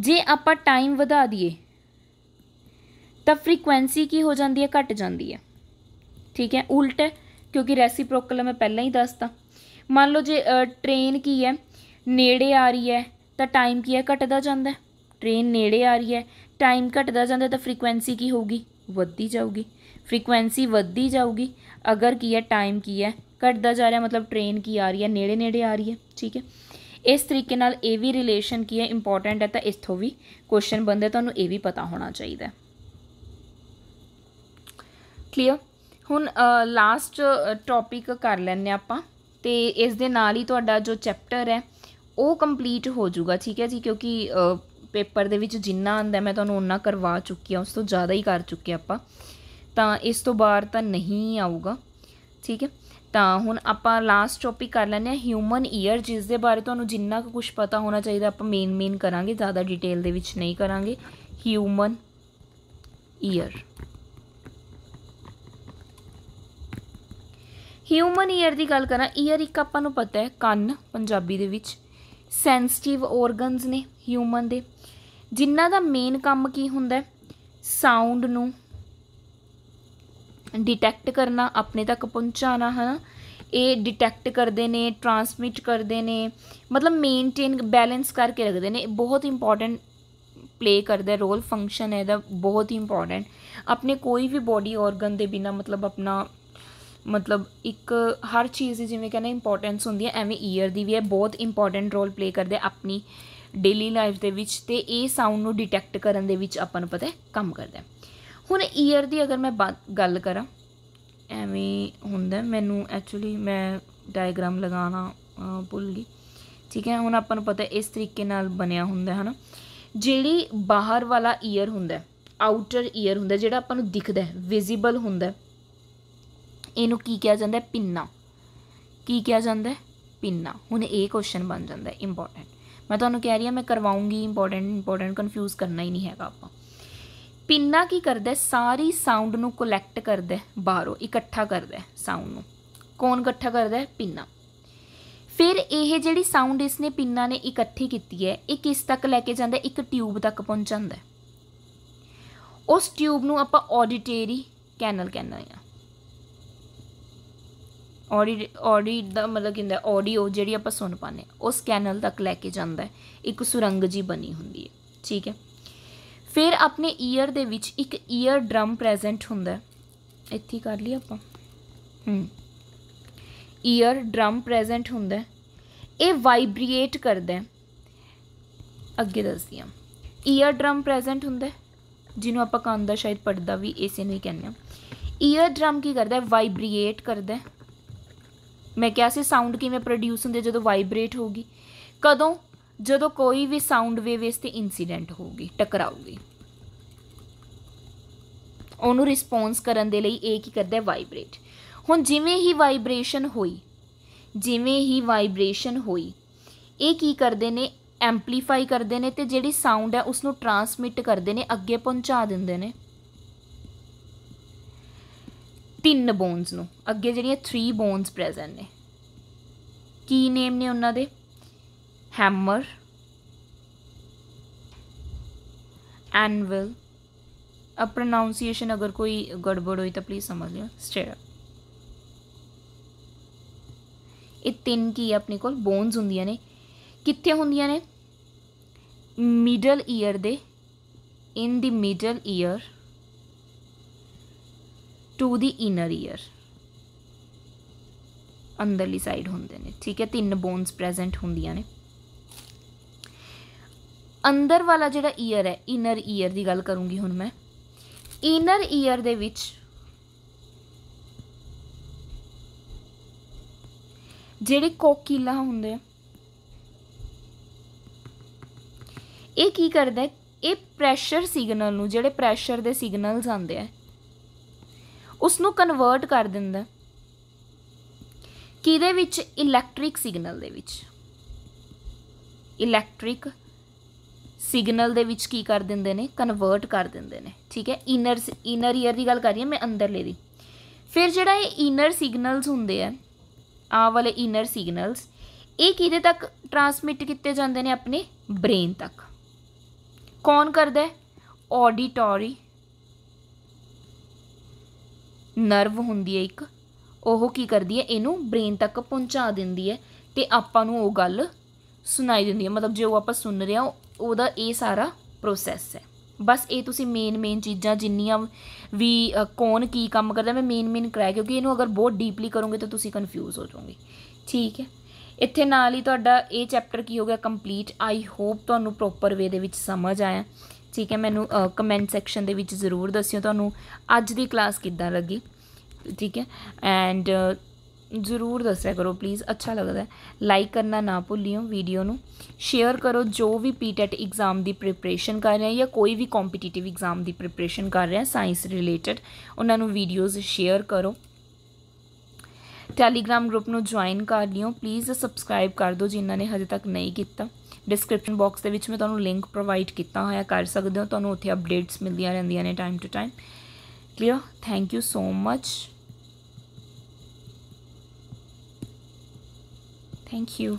जे आप टाइम वधा दिए तो फ्रीकुएंसी की हो जाती है घट जाती है ਠੀਕ ਹੈ ਉਲਟ ਹੈ ਕਿਉਂਕਿ ਰੈਸੀਪ੍ਰੋਕਲ ਮੈਂ ਪਹਿਲਾਂ ਹੀ ਦੱਸਤਾ ਮੰਨ ਲਓ ਜੇ ਟ੍ਰੇਨ ਕੀ ਹੈ ਨੇੜੇ ਆ ਰਹੀ ਹੈ ਤਾਂ ਟਾਈਮ ਕੀ ਹੈ ਘਟਦਾ ਜਾਂਦਾ ਹੈ ਟ੍ਰੇਨ ਨੇੜੇ ਆ ਰਹੀ ਹੈ ਟਾਈਮ ਘਟਦਾ ਜਾਂਦਾ ਤਾਂ ਫ੍ਰੀਕੁਐਂਸੀ ਕੀ ਹੋਊਗੀ ਵੱਧਦੀ ਜਾਊਗੀ ਫ੍ਰੀਕੁਐਂਸੀ ਵੱਧਦੀ ਜਾਊਗੀ ਅਗਰ ਕੀ ਹੈ ਟਾਈਮ ਕੀ ਹੈ ਘਟਦਾ ਜਾ ਰਿਹਾ ਮਤਲਬ ਟ੍ਰੇਨ ਕੀ ਆ ਰਹੀ ਹੈ ਨੇੜੇ ਨੇੜੇ ਆ ਰਹੀ ਹੈ ਠੀਕ ਹੈ ਇਸ ਤਰੀਕੇ ਨਾਲ ਇਹ ਵੀ ਰਿਲੇਸ਼ਨ ਕੀ ਹੈ ਇੰਪੋਰਟੈਂਟ ਹੈ ਤਾਂ ਇਥੋਂ ਵੀ ਕੁਐਸਚਨ ਬੰਦੇ ਤੁਹਾਨੂੰ ਇਹ ਵੀ ਪਤਾ ਹੋਣਾ ਚਾਹੀਦਾ ਕਲੀਅਰ ਹੁਣ ਲਾਸਟ ਟੌਪਿਕ ਕਰ ਲੈਣੇ ਆਪਾਂ ਤੇ ਇਸ ਦੇ ਨਾਲ ਹੀ ਤੁਹਾਡਾ ਜੋ ਚੈਪਟਰ ਹੈ ਉਹ ਕੰਪਲੀਟ ਹੋ ਜਾਊਗਾ ਠੀਕ ਹੈ ਜੀ ਕਿਉਂਕਿ ਪੇਪਰ ਦੇ ਵਿੱਚ ਜਿੰਨਾ ਆਂਦਾ ਮੈਂ ਤੁਹਾਨੂੰ ਉਨਾ ਕਰਵਾ ਚੁੱਕੀ ਆ ਉਸ ਤੋਂ ਜ਼ਿਆਦਾ ਹੀ ਕਰ ਚੁੱਕੇ ਆਪਾਂ ਤਾਂ ਇਸ ਤੋਂ ਬਾਅਦ ਤਾਂ ਨਹੀਂ ਆਊਗਾ ਠੀਕ ਹੈ ਤਾਂ ਹੁਣ ਆਪਾਂ ਲਾਸਟ ਟੌਪਿਕ ਕਰ ਲੈਣੇ ਆ ਹਿਊਮਨ ਈਅਰ ਜਿਸ ਦੇ ਬਾਰੇ ਤੁਹਾਨੂੰ ਜਿੰਨਾ ਕੁ ਕੁਝ ਪਤਾ ਹੋਣਾ ਚਾਹੀਦਾ ਆਪਾਂ ਮੇਨ ਮੇਨ ਕਰਾਂਗੇ ਜ਼ਿਆਦਾ ਡਿਟੇਲ ਦੇ ਵਿੱਚ ਨਹੀਂ ਕਰਾਂਗੇ ਹਿਊਮਨ ਈਅਰ ਹਿਊਮਨ ਈਅਰ ਦੀ ਗੱਲ ਕਰਾਂ ਈਅਰ ਇੱਕ ਆਪਾਂ ਨੂੰ ਪਤਾ ਹੈ ਕੰਨ ਪੰਜਾਬੀ ਦੇ ਵਿੱਚ ਸੈਂਸਿਟਿਵ ਆਰਗਨਸ ਨੇ ਹਿਊਮਨ ਦੇ ਜਿਨ੍ਹਾਂ ਦਾ ਮੇਨ ਕੰਮ ਕੀ ਹੁੰਦਾ ਸਾਊਂਡ ਨੂੰ ਡਿਟੈਕਟ ਕਰਨਾ ਆਪਣੇ ਤੱਕ ਪਹੁੰਚਾਉਣਾ ਹੈ ਇਹ ਡਿਟੈਕਟ ਕਰਦੇ ਨੇ ਟਰਾਂਸਮਿਟ ਕਰਦੇ ਨੇ ਮਤਲਬ ਮੇਨਟੇਨ ਬੈਲੈਂਸ ਕਰਕੇ ਰੱਖਦੇ ਨੇ ਬਹੁਤ ਇੰਪੋਰਟੈਂਟ ਪਲੇ ਕਰਦਾ ਰੋਲ ਫੰਕਸ਼ਨ ਹੈ ਇਹਦਾ ਬਹੁਤ ਹੀ ਇੰਪੋਰਟੈਂਟ ਆਪਣੇ ਕੋਈ ਵੀ ਬਾਡੀ ਆਰਗਨ ਦੇ ਬਿਨਾ ਮਤਲਬ ਆਪਣਾ ਮਤਲਬ ਇੱਕ ਹਰ ਚੀਜ਼ ਦੀ ਜਿਵੇਂ ਕਹਿੰਦੇ ਇੰਪੋਰਟੈਂਸ ਹੁੰਦੀ ਹੈ ਐਵੇਂ ਈਅਰ ਦੀ ਵੀ ਹੈ ਬਹੁਤ ਇੰਪੋਰਟੈਂਟ ਰੋਲ ਪਲੇ ਕਰਦੇ ਆਪਣੀ ਡੇਲੀ ਲਾਈਫ ਦੇ ਵਿੱਚ ਤੇ ਇਹ ਸਾਊਂਡ ਨੂੰ ਡਿਟੈਕਟ ਕਰਨ ਦੇ ਵਿੱਚ ਆਪਾਂ ਨੂੰ ਪਤਾ ਹੈ ਕੰਮ ਕਰਦਾ ਹੁਣ ਈਅਰ ਦੀ ਅਗਰ ਮੈਂ ਗੱਲ ਕਰਾਂ ਐਵੇਂ ਹੁੰਦਾ ਮੈਨੂੰ ਐਕਚੁਅਲੀ ਮੈਂ ਡਾਇਗ੍ਰਾਮ ਲਗਾਉਣਾ ਭੁੱਲ ਗਈ ਠੀਕ ਹੈ ਹੁਣ ਆਪਾਂ ਨੂੰ ਪਤਾ ਇਸ ਤਰੀਕੇ ਨਾਲ ਬਣਿਆ ਹੁੰਦਾ ਹੈ ਹਨਾ ਜਿਹੜੀ ਬਾਹਰ ਵਾਲਾ ਈਅਰ ਹੁੰਦਾ ਆਊਟਰ ਈਅਰ ਹੁੰਦਾ ਜਿਹੜਾ ਆਪਾਂ ਨੂੰ ਦਿਖਦਾ ਹੈ ਵਿਜ਼ੀਬਲ ਹੁੰਦਾ ਇਹਨੂੰ ਕੀ ਕਿਹਾ ਜਾਂਦਾ ਹੈ ਪਿੰਨਾ ਕੀ ਕਿਹਾ ਜਾਂਦਾ ਹੈ ਪਿੰਨਾ ਹੁਣ ਇਹ ਕੁਐਸਚਨ ਬਣ ਜਾਂਦਾ ਹੈ ਇੰਪੋਰਟੈਂਟ ਮੈਂ ਤੁਹਾਨੂੰ ਕਹਿ ਰਹੀ ਹਾਂ ਮੈਂ ਕਰਵਾਉਂਗੀ ਇੰਪੋਰਟੈਂਟ ਇੰਪੋਰਟੈਂਟ ਕਨਫਿਊਜ਼ ਕਰਨਾ ਹੀ ਨਹੀਂ ਹੈਗਾ ਆਪਾਂ ਪਿੰਨਾ ਕੀ ਕਰਦਾ ਸਾਰੀ ਸਾਊਂਡ ਨੂੰ ਕਲੈਕਟ ਕਰਦਾ ਬਾਹਰੋਂ ਇਕੱਠਾ ਕਰਦਾ ਸਾਊਂਡ ਨੂੰ ਕੌਣ ਇਕੱਠਾ ਕਰਦਾ ਹੈ ਪਿੰਨਾ ਫਿਰ ਇਹ ਜਿਹੜੀ ਸਾਊਂਡ ਇਸ ਨੇ ਪਿੰਨਾ ਨੇ ਇਕੱਠੀ ਕੀਤੀ ਹੈ ਇਹ ਕਿਸ ਤੱਕ ਲੈ ਕੇ ਜਾਂਦਾ ਇੱਕ ਟਿਊਬ ਤੱਕ ਪਹੁੰਚਾਉਂਦਾ ਉਸ ਟਿਊਬ ਨੂੰ ਆਪਾਂ ਆਡੀਟਰੀ ਕੈਨਲ ਕਹਿੰਦੇ ਆ ਆਡਿਟ ਆਡਿਟ ਦਾ ਮਤਲਬ ਕੀ ਹੁੰਦਾ ਆਡੀਓ ਜਿਹੜੀ ਆਪਾਂ ਸੁਣ ਪਾਨੇ ਉਸ ਕੈਨਲ ਤੱਕ ਲੈ ਕੇ ਜਾਂਦਾ ਇੱਕ ਸੁਰੰਗ ਜੀ ਬਣੀ ਹੁੰਦੀ ਹੈ ਠੀਕ ਹੈ ਫਿਰ ਆਪਣੇ ਈਅਰ ਦੇ ਵਿੱਚ ਇੱਕ ਈਅਰ ਡਰਮ ਪ੍ਰੈਜ਼ੈਂਟ ਹੁੰਦਾ ਇੱਥੇ ਕਰ ਲਈ ਆਪਾਂ ਹੂੰ ਈਅਰ ਡਰਮ ਪ੍ਰੈਜ਼ੈਂਟ ਹੁੰਦਾ ਇਹ ਵਾਈਬ੍ਰੀਏਟ ਕਰਦਾ ਅੱਗੇ ਦੱਸਦੀ ਹਾਂ ਈਅਰ ਡਰਮ ਪ੍ਰੈਜ਼ੈਂਟ ਹੁੰਦਾ ਜਿਹਨੂੰ ਆਪਾਂ ਕੰਨ ਦਾ ਸ਼ਾਇਦ ਪੜਦਾ ਵੀ ਇਸੇ ਨੂੰ ਹੀ ਕਹਿੰਦੇ ਆ ਈਅਰ ਡਰਮ ਕੀ ਕਰਦਾ ਵਾਈਬ੍ਰੀਏਟ ਕਰਦਾ ਮੈਂ ਕਿਹਾ ਸੀ ਸਾਊਂਡ ਕਿਵੇਂ ਪ੍ਰੋਡਿਊਸ ਹੁੰਦੇ ਜਦੋਂ ਵਾਈਬ੍ਰੇਟ ਹੋਊਗੀ ਕਦੋਂ ਜਦੋਂ ਕੋਈ ਵੀ ਸਾਊਂਡ ਵੇਵ ਇਸ ਤੇ ਇਨਸੀਡੈਂਟ ਹੋਊਗੀ ਟਕਰਾਊਗੀ ਉਹਨੂੰ ਰਿਸਪੌਂਸ ਕਰਨ ਦੇ ਲਈ ਇਹ ਕੀ ਕਰਦਾ ਹੈ ਵਾਈਬ੍ਰੇਟ ਹੁਣ ਜਿਵੇਂ ਹੀ ਵਾਈਬ੍ਰੇਸ਼ਨ ਹੋਈ ਜਿਵੇਂ ਹੀ ਵਾਈਬ੍ਰੇਸ਼ਨ ਹੋਈ ਇਹ ਕੀ ਕਰਦੇ ਨੇ ਐਂਪਲੀਫਾਈ ਕਰਦੇ ਨੇ ਤੇ ਜਿਹੜੀ ਸਾਊਂਡ ਹੈ ਉਸ ਨੂੰ ਟਰਾਂਸਮਿਟ ਕਰਦੇ ਨੇ ਅੱਗੇ ਪਹੁੰਚਾ ਦਿੰਦੇ ਨੇ ਤਿੰਨ ਬੋਨਸ ਨੂੰ ਅੱਗੇ ਜਿਹੜੀਆਂ 3 ਬੋਨਸ ਪ੍ਰੈਜ਼ੈਂਟ ਨੇ ਕੀ ਨੇਮ ਨੇ ਉਹਨਾਂ ਦੇ ਹੈਮਰ ਐਨਵਲ ਅ ਪ੍ਰੋਨਾਂਸੀਏਸ਼ਨ ਅਗਰ ਕੋਈ ਗੜਬੜ ਹੋਈ ਤਾਂ ਪਲੀਜ਼ ਸਮਝ ਲਿਓ ਸਟੇਅਰ ਇਹ ਤਿੰਨ ਕੀ ਆਪਣੇ ਕੋਲ ਬੋਨਸ ਹੁੰਦੀਆਂ ਨੇ ਕਿੱਥੇ ਹੁੰਦੀਆਂ ਨੇ ਮਿਡਲ ਈਅਰ ਦੇ ਇਨ ਦੀ ਮਿਡਲ ਈਅਰ ਟੂ ਦੀ ਇਨਰ ਈਅਰ ਅੰਦਰਲੀ ਸਾਈਡ ਹੁੰਦੇ ਨੇ ਠੀਕ ਹੈ ਤਿੰਨ ਬੋਨਸ ਪ੍ਰੈਜ਼ੈਂਟ ਹੁੰਦੀਆਂ ਨੇ ਅੰਦਰ ਵਾਲਾ ਜਿਹੜਾ ਈਅਰ ਹੈ ਇਨਰ ਈਅਰ ਦੀ ਗੱਲ ਕਰੂੰਗੀ ਹੁਣ ਮੈਂ ਇਨਰ ਈਅਰ ਦੇ ਵਿੱਚ ਜਿਹੜੇ ਕੋਕੀਲਾ ਹੁੰਦੇ ਆ ਇਹ ਕੀ ਕਰਦਾ ਇਹ ਪ੍ਰੈਸ਼ਰ ਸਿਗਨਲ ਨੂੰ ਜਿਹੜੇ ਪ੍ਰੈਸ਼ਰ ਦੇ ਸਿਗਨਲਸ ਆਉਂਦੇ ਆ ਉਸ ਨੂੰ ਕਨਵਰਟ ਕਰ ਦਿੰਦਾ ਕਿਹਦੇ ਵਿੱਚ ਇਲੈਕਟ੍ਰਿਕ ਸਿਗਨਲ ਦੇ ਵਿੱਚ ਇਲੈਕਟ੍ਰਿਕ ਸਿਗਨਲ ਦੇ ਵਿੱਚ ਕੀ ਕਰ ਦਿੰਦੇ ਨੇ ਕਨਵਰਟ ਕਰ ਦਿੰਦੇ ਨੇ ਠੀਕ ਹੈ ਇਨਰ ਇਨਰ ਈਅਰ ਦੀ ਗੱਲ ਕਰ ਰਹੀ ਹਾਂ ਮੈਂ ਅੰਦਰਲੇ ਦੀ ਫਿਰ ਜਿਹੜਾ ਇਹ ਇਨਰ ਸਿਗਨਲਸ ਹੁੰਦੇ ਆ ਆ ਵਾਲੇ ਇਨਰ ਸਿਗਨਲਸ ਇਹ ਕਿਹਦੇ ਤੱਕ ਟਰਾਂਸਮਿਟ ਕੀਤੇ ਜਾਂਦੇ ਨੇ ਆਪਣੇ ਬ੍ਰੇਨ ਤੱਕ ਕੌਣ ਕਰਦਾ ਹੈ ਆਡੀਟੋਰੀ ਨਰਵ ਹੁੰਦੀ ਹੈ ਇੱਕ ਉਹ ਕੀ ਕਰਦੀ ਹੈ ਇਹਨੂੰ ਬ੍ਰੇਨ ਤੱਕ ਪਹੁੰਚਾ ਦਿੰਦੀ ਹੈ ਤੇ ਆਪਾਂ ਨੂੰ ਉਹ ਗੱਲ ਸੁਣਾਈ ਦਿੰਦੀ ਹੈ ਮਤਲਬ ਜੇ ਉਹ ਆਪਾਂ ਸੁਣ ਰਹੇ ਹਾਂ ਉਹਦਾ ਇਹ ਸਾਰਾ ਪ੍ਰੋਸੈਸ ਹੈ ਬਸ ਇਹ ਤੁਸੀਂ ਮੇਨ ਮੇਨ ਚੀਜ਼ਾਂ ਜਿੰਨੀਆਂ ਵੀ ਕੌਣ ਕੀ ਕੰਮ ਕਰਦਾ ਮੈਂ ਮੇਨ ਮੇਨ ਕਰਾਇਆ ਕਿਉਂਕਿ ਇਹਨੂੰ ਅਗਰ ਬਹੁਤ ਡੀਪਲੀ ਕਰੋਗੇ ਤਾਂ ਤੁਸੀਂ ਕਨਫਿਊਜ਼ ਹੋ ਜਾਓਗੇ ਠੀਕ ਹੈ ਇੱਥੇ ਨਾਲ ਹੀ ਤੁਹਾਡਾ ਇਹ ਚੈਪਟਰ ਕੀ ਹੋ ਗਿਆ ਕੰਪਲੀਟ ਆਈ ਹੋਪ ਤੁਹਾਨੂੰ ਪ੍ਰੋਪਰ ਵੇ ਦੇ ਵਿੱਚ ਸਮਝ ਆਇਆ ਠੀਕ ਹੈ ਮੈਨੂੰ ਕਮੈਂਟ ਸੈਕਸ਼ਨ ਦੇ ਵਿੱਚ ਜ਼ਰੂਰ ਦੱਸਿਓ ਤੁਹਾਨੂੰ ਅੱਜ ਦੀ ਕਲਾਸ ਕਿੱਦਾਂ ਲੱਗੀ ਠੀਕ ਹੈ ਐਂਡ ਜ਼ਰੂਰ ਦੱਸਿਆ ਕਰੋ ਪਲੀਜ਼ ਅੱਛਾ ਲੱਗਦਾ ਲਾਈਕ ਕਰਨਾ ਨਾ ਭੁੱਲਿਓ ਵੀਡੀਓ ਨੂੰ ਸ਼ੇਅਰ ਕਰੋ ਜੋ ਵੀ ਪੀਟੈਟ ਐਗਜ਼ਾਮ ਦੀ ਪ੍ਰਿਪਰੇਸ਼ਨ ਕਰ ਰਿਹਾ ਜਾਂ ਕੋਈ ਵੀ ਕੰਪੀਟੀਟਿਵ ਐਗਜ਼ਾਮ ਦੀ ਪ੍ਰਿਪਰੇਸ਼ਨ ਕਰ ਰਿਹਾ ਸਾਇੰਸ ਰਿਲੇਟਡ ਉਹਨਾਂ ਨੂੰ ਵੀਡੀਓਜ਼ ਸ਼ੇਅਰ ਕਰੋ ਟੈਲੀਗ੍ਰam ਗਰੁੱਪ ਨੂੰ ਜੁਆਇਨ ਕਰ ਲਿਓ ਪਲੀਜ਼ ਸਬਸਕ੍ਰਾਈਬ ਕਰ ਦਿਓ ਜਿਨ੍ਹਾਂ ਨੇ ਹਜੇ ਤੱਕ ਨਹੀਂ ਕੀਤਾ ਡਿਸਕ੍ਰਿਪਸ਼ਨ ਬਾਕਸ ਦੇ ਵਿੱਚ ਮੈਂ ਤੁਹਾਨੂੰ ਲਿੰਕ ਪ੍ਰੋਵਾਈਡ ਕੀਤਾ ਹੋਇਆ ਕਰ ਸਕਦੇ ਹੋ ਤੁਹਾਨੂੰ ਉੱਥੇ ਅਪਡੇਟਸ ਮਿਲਦੀਆਂ ਰਹਿੰਦੀਆਂ ਨੇ time to time clear thank you so much thank you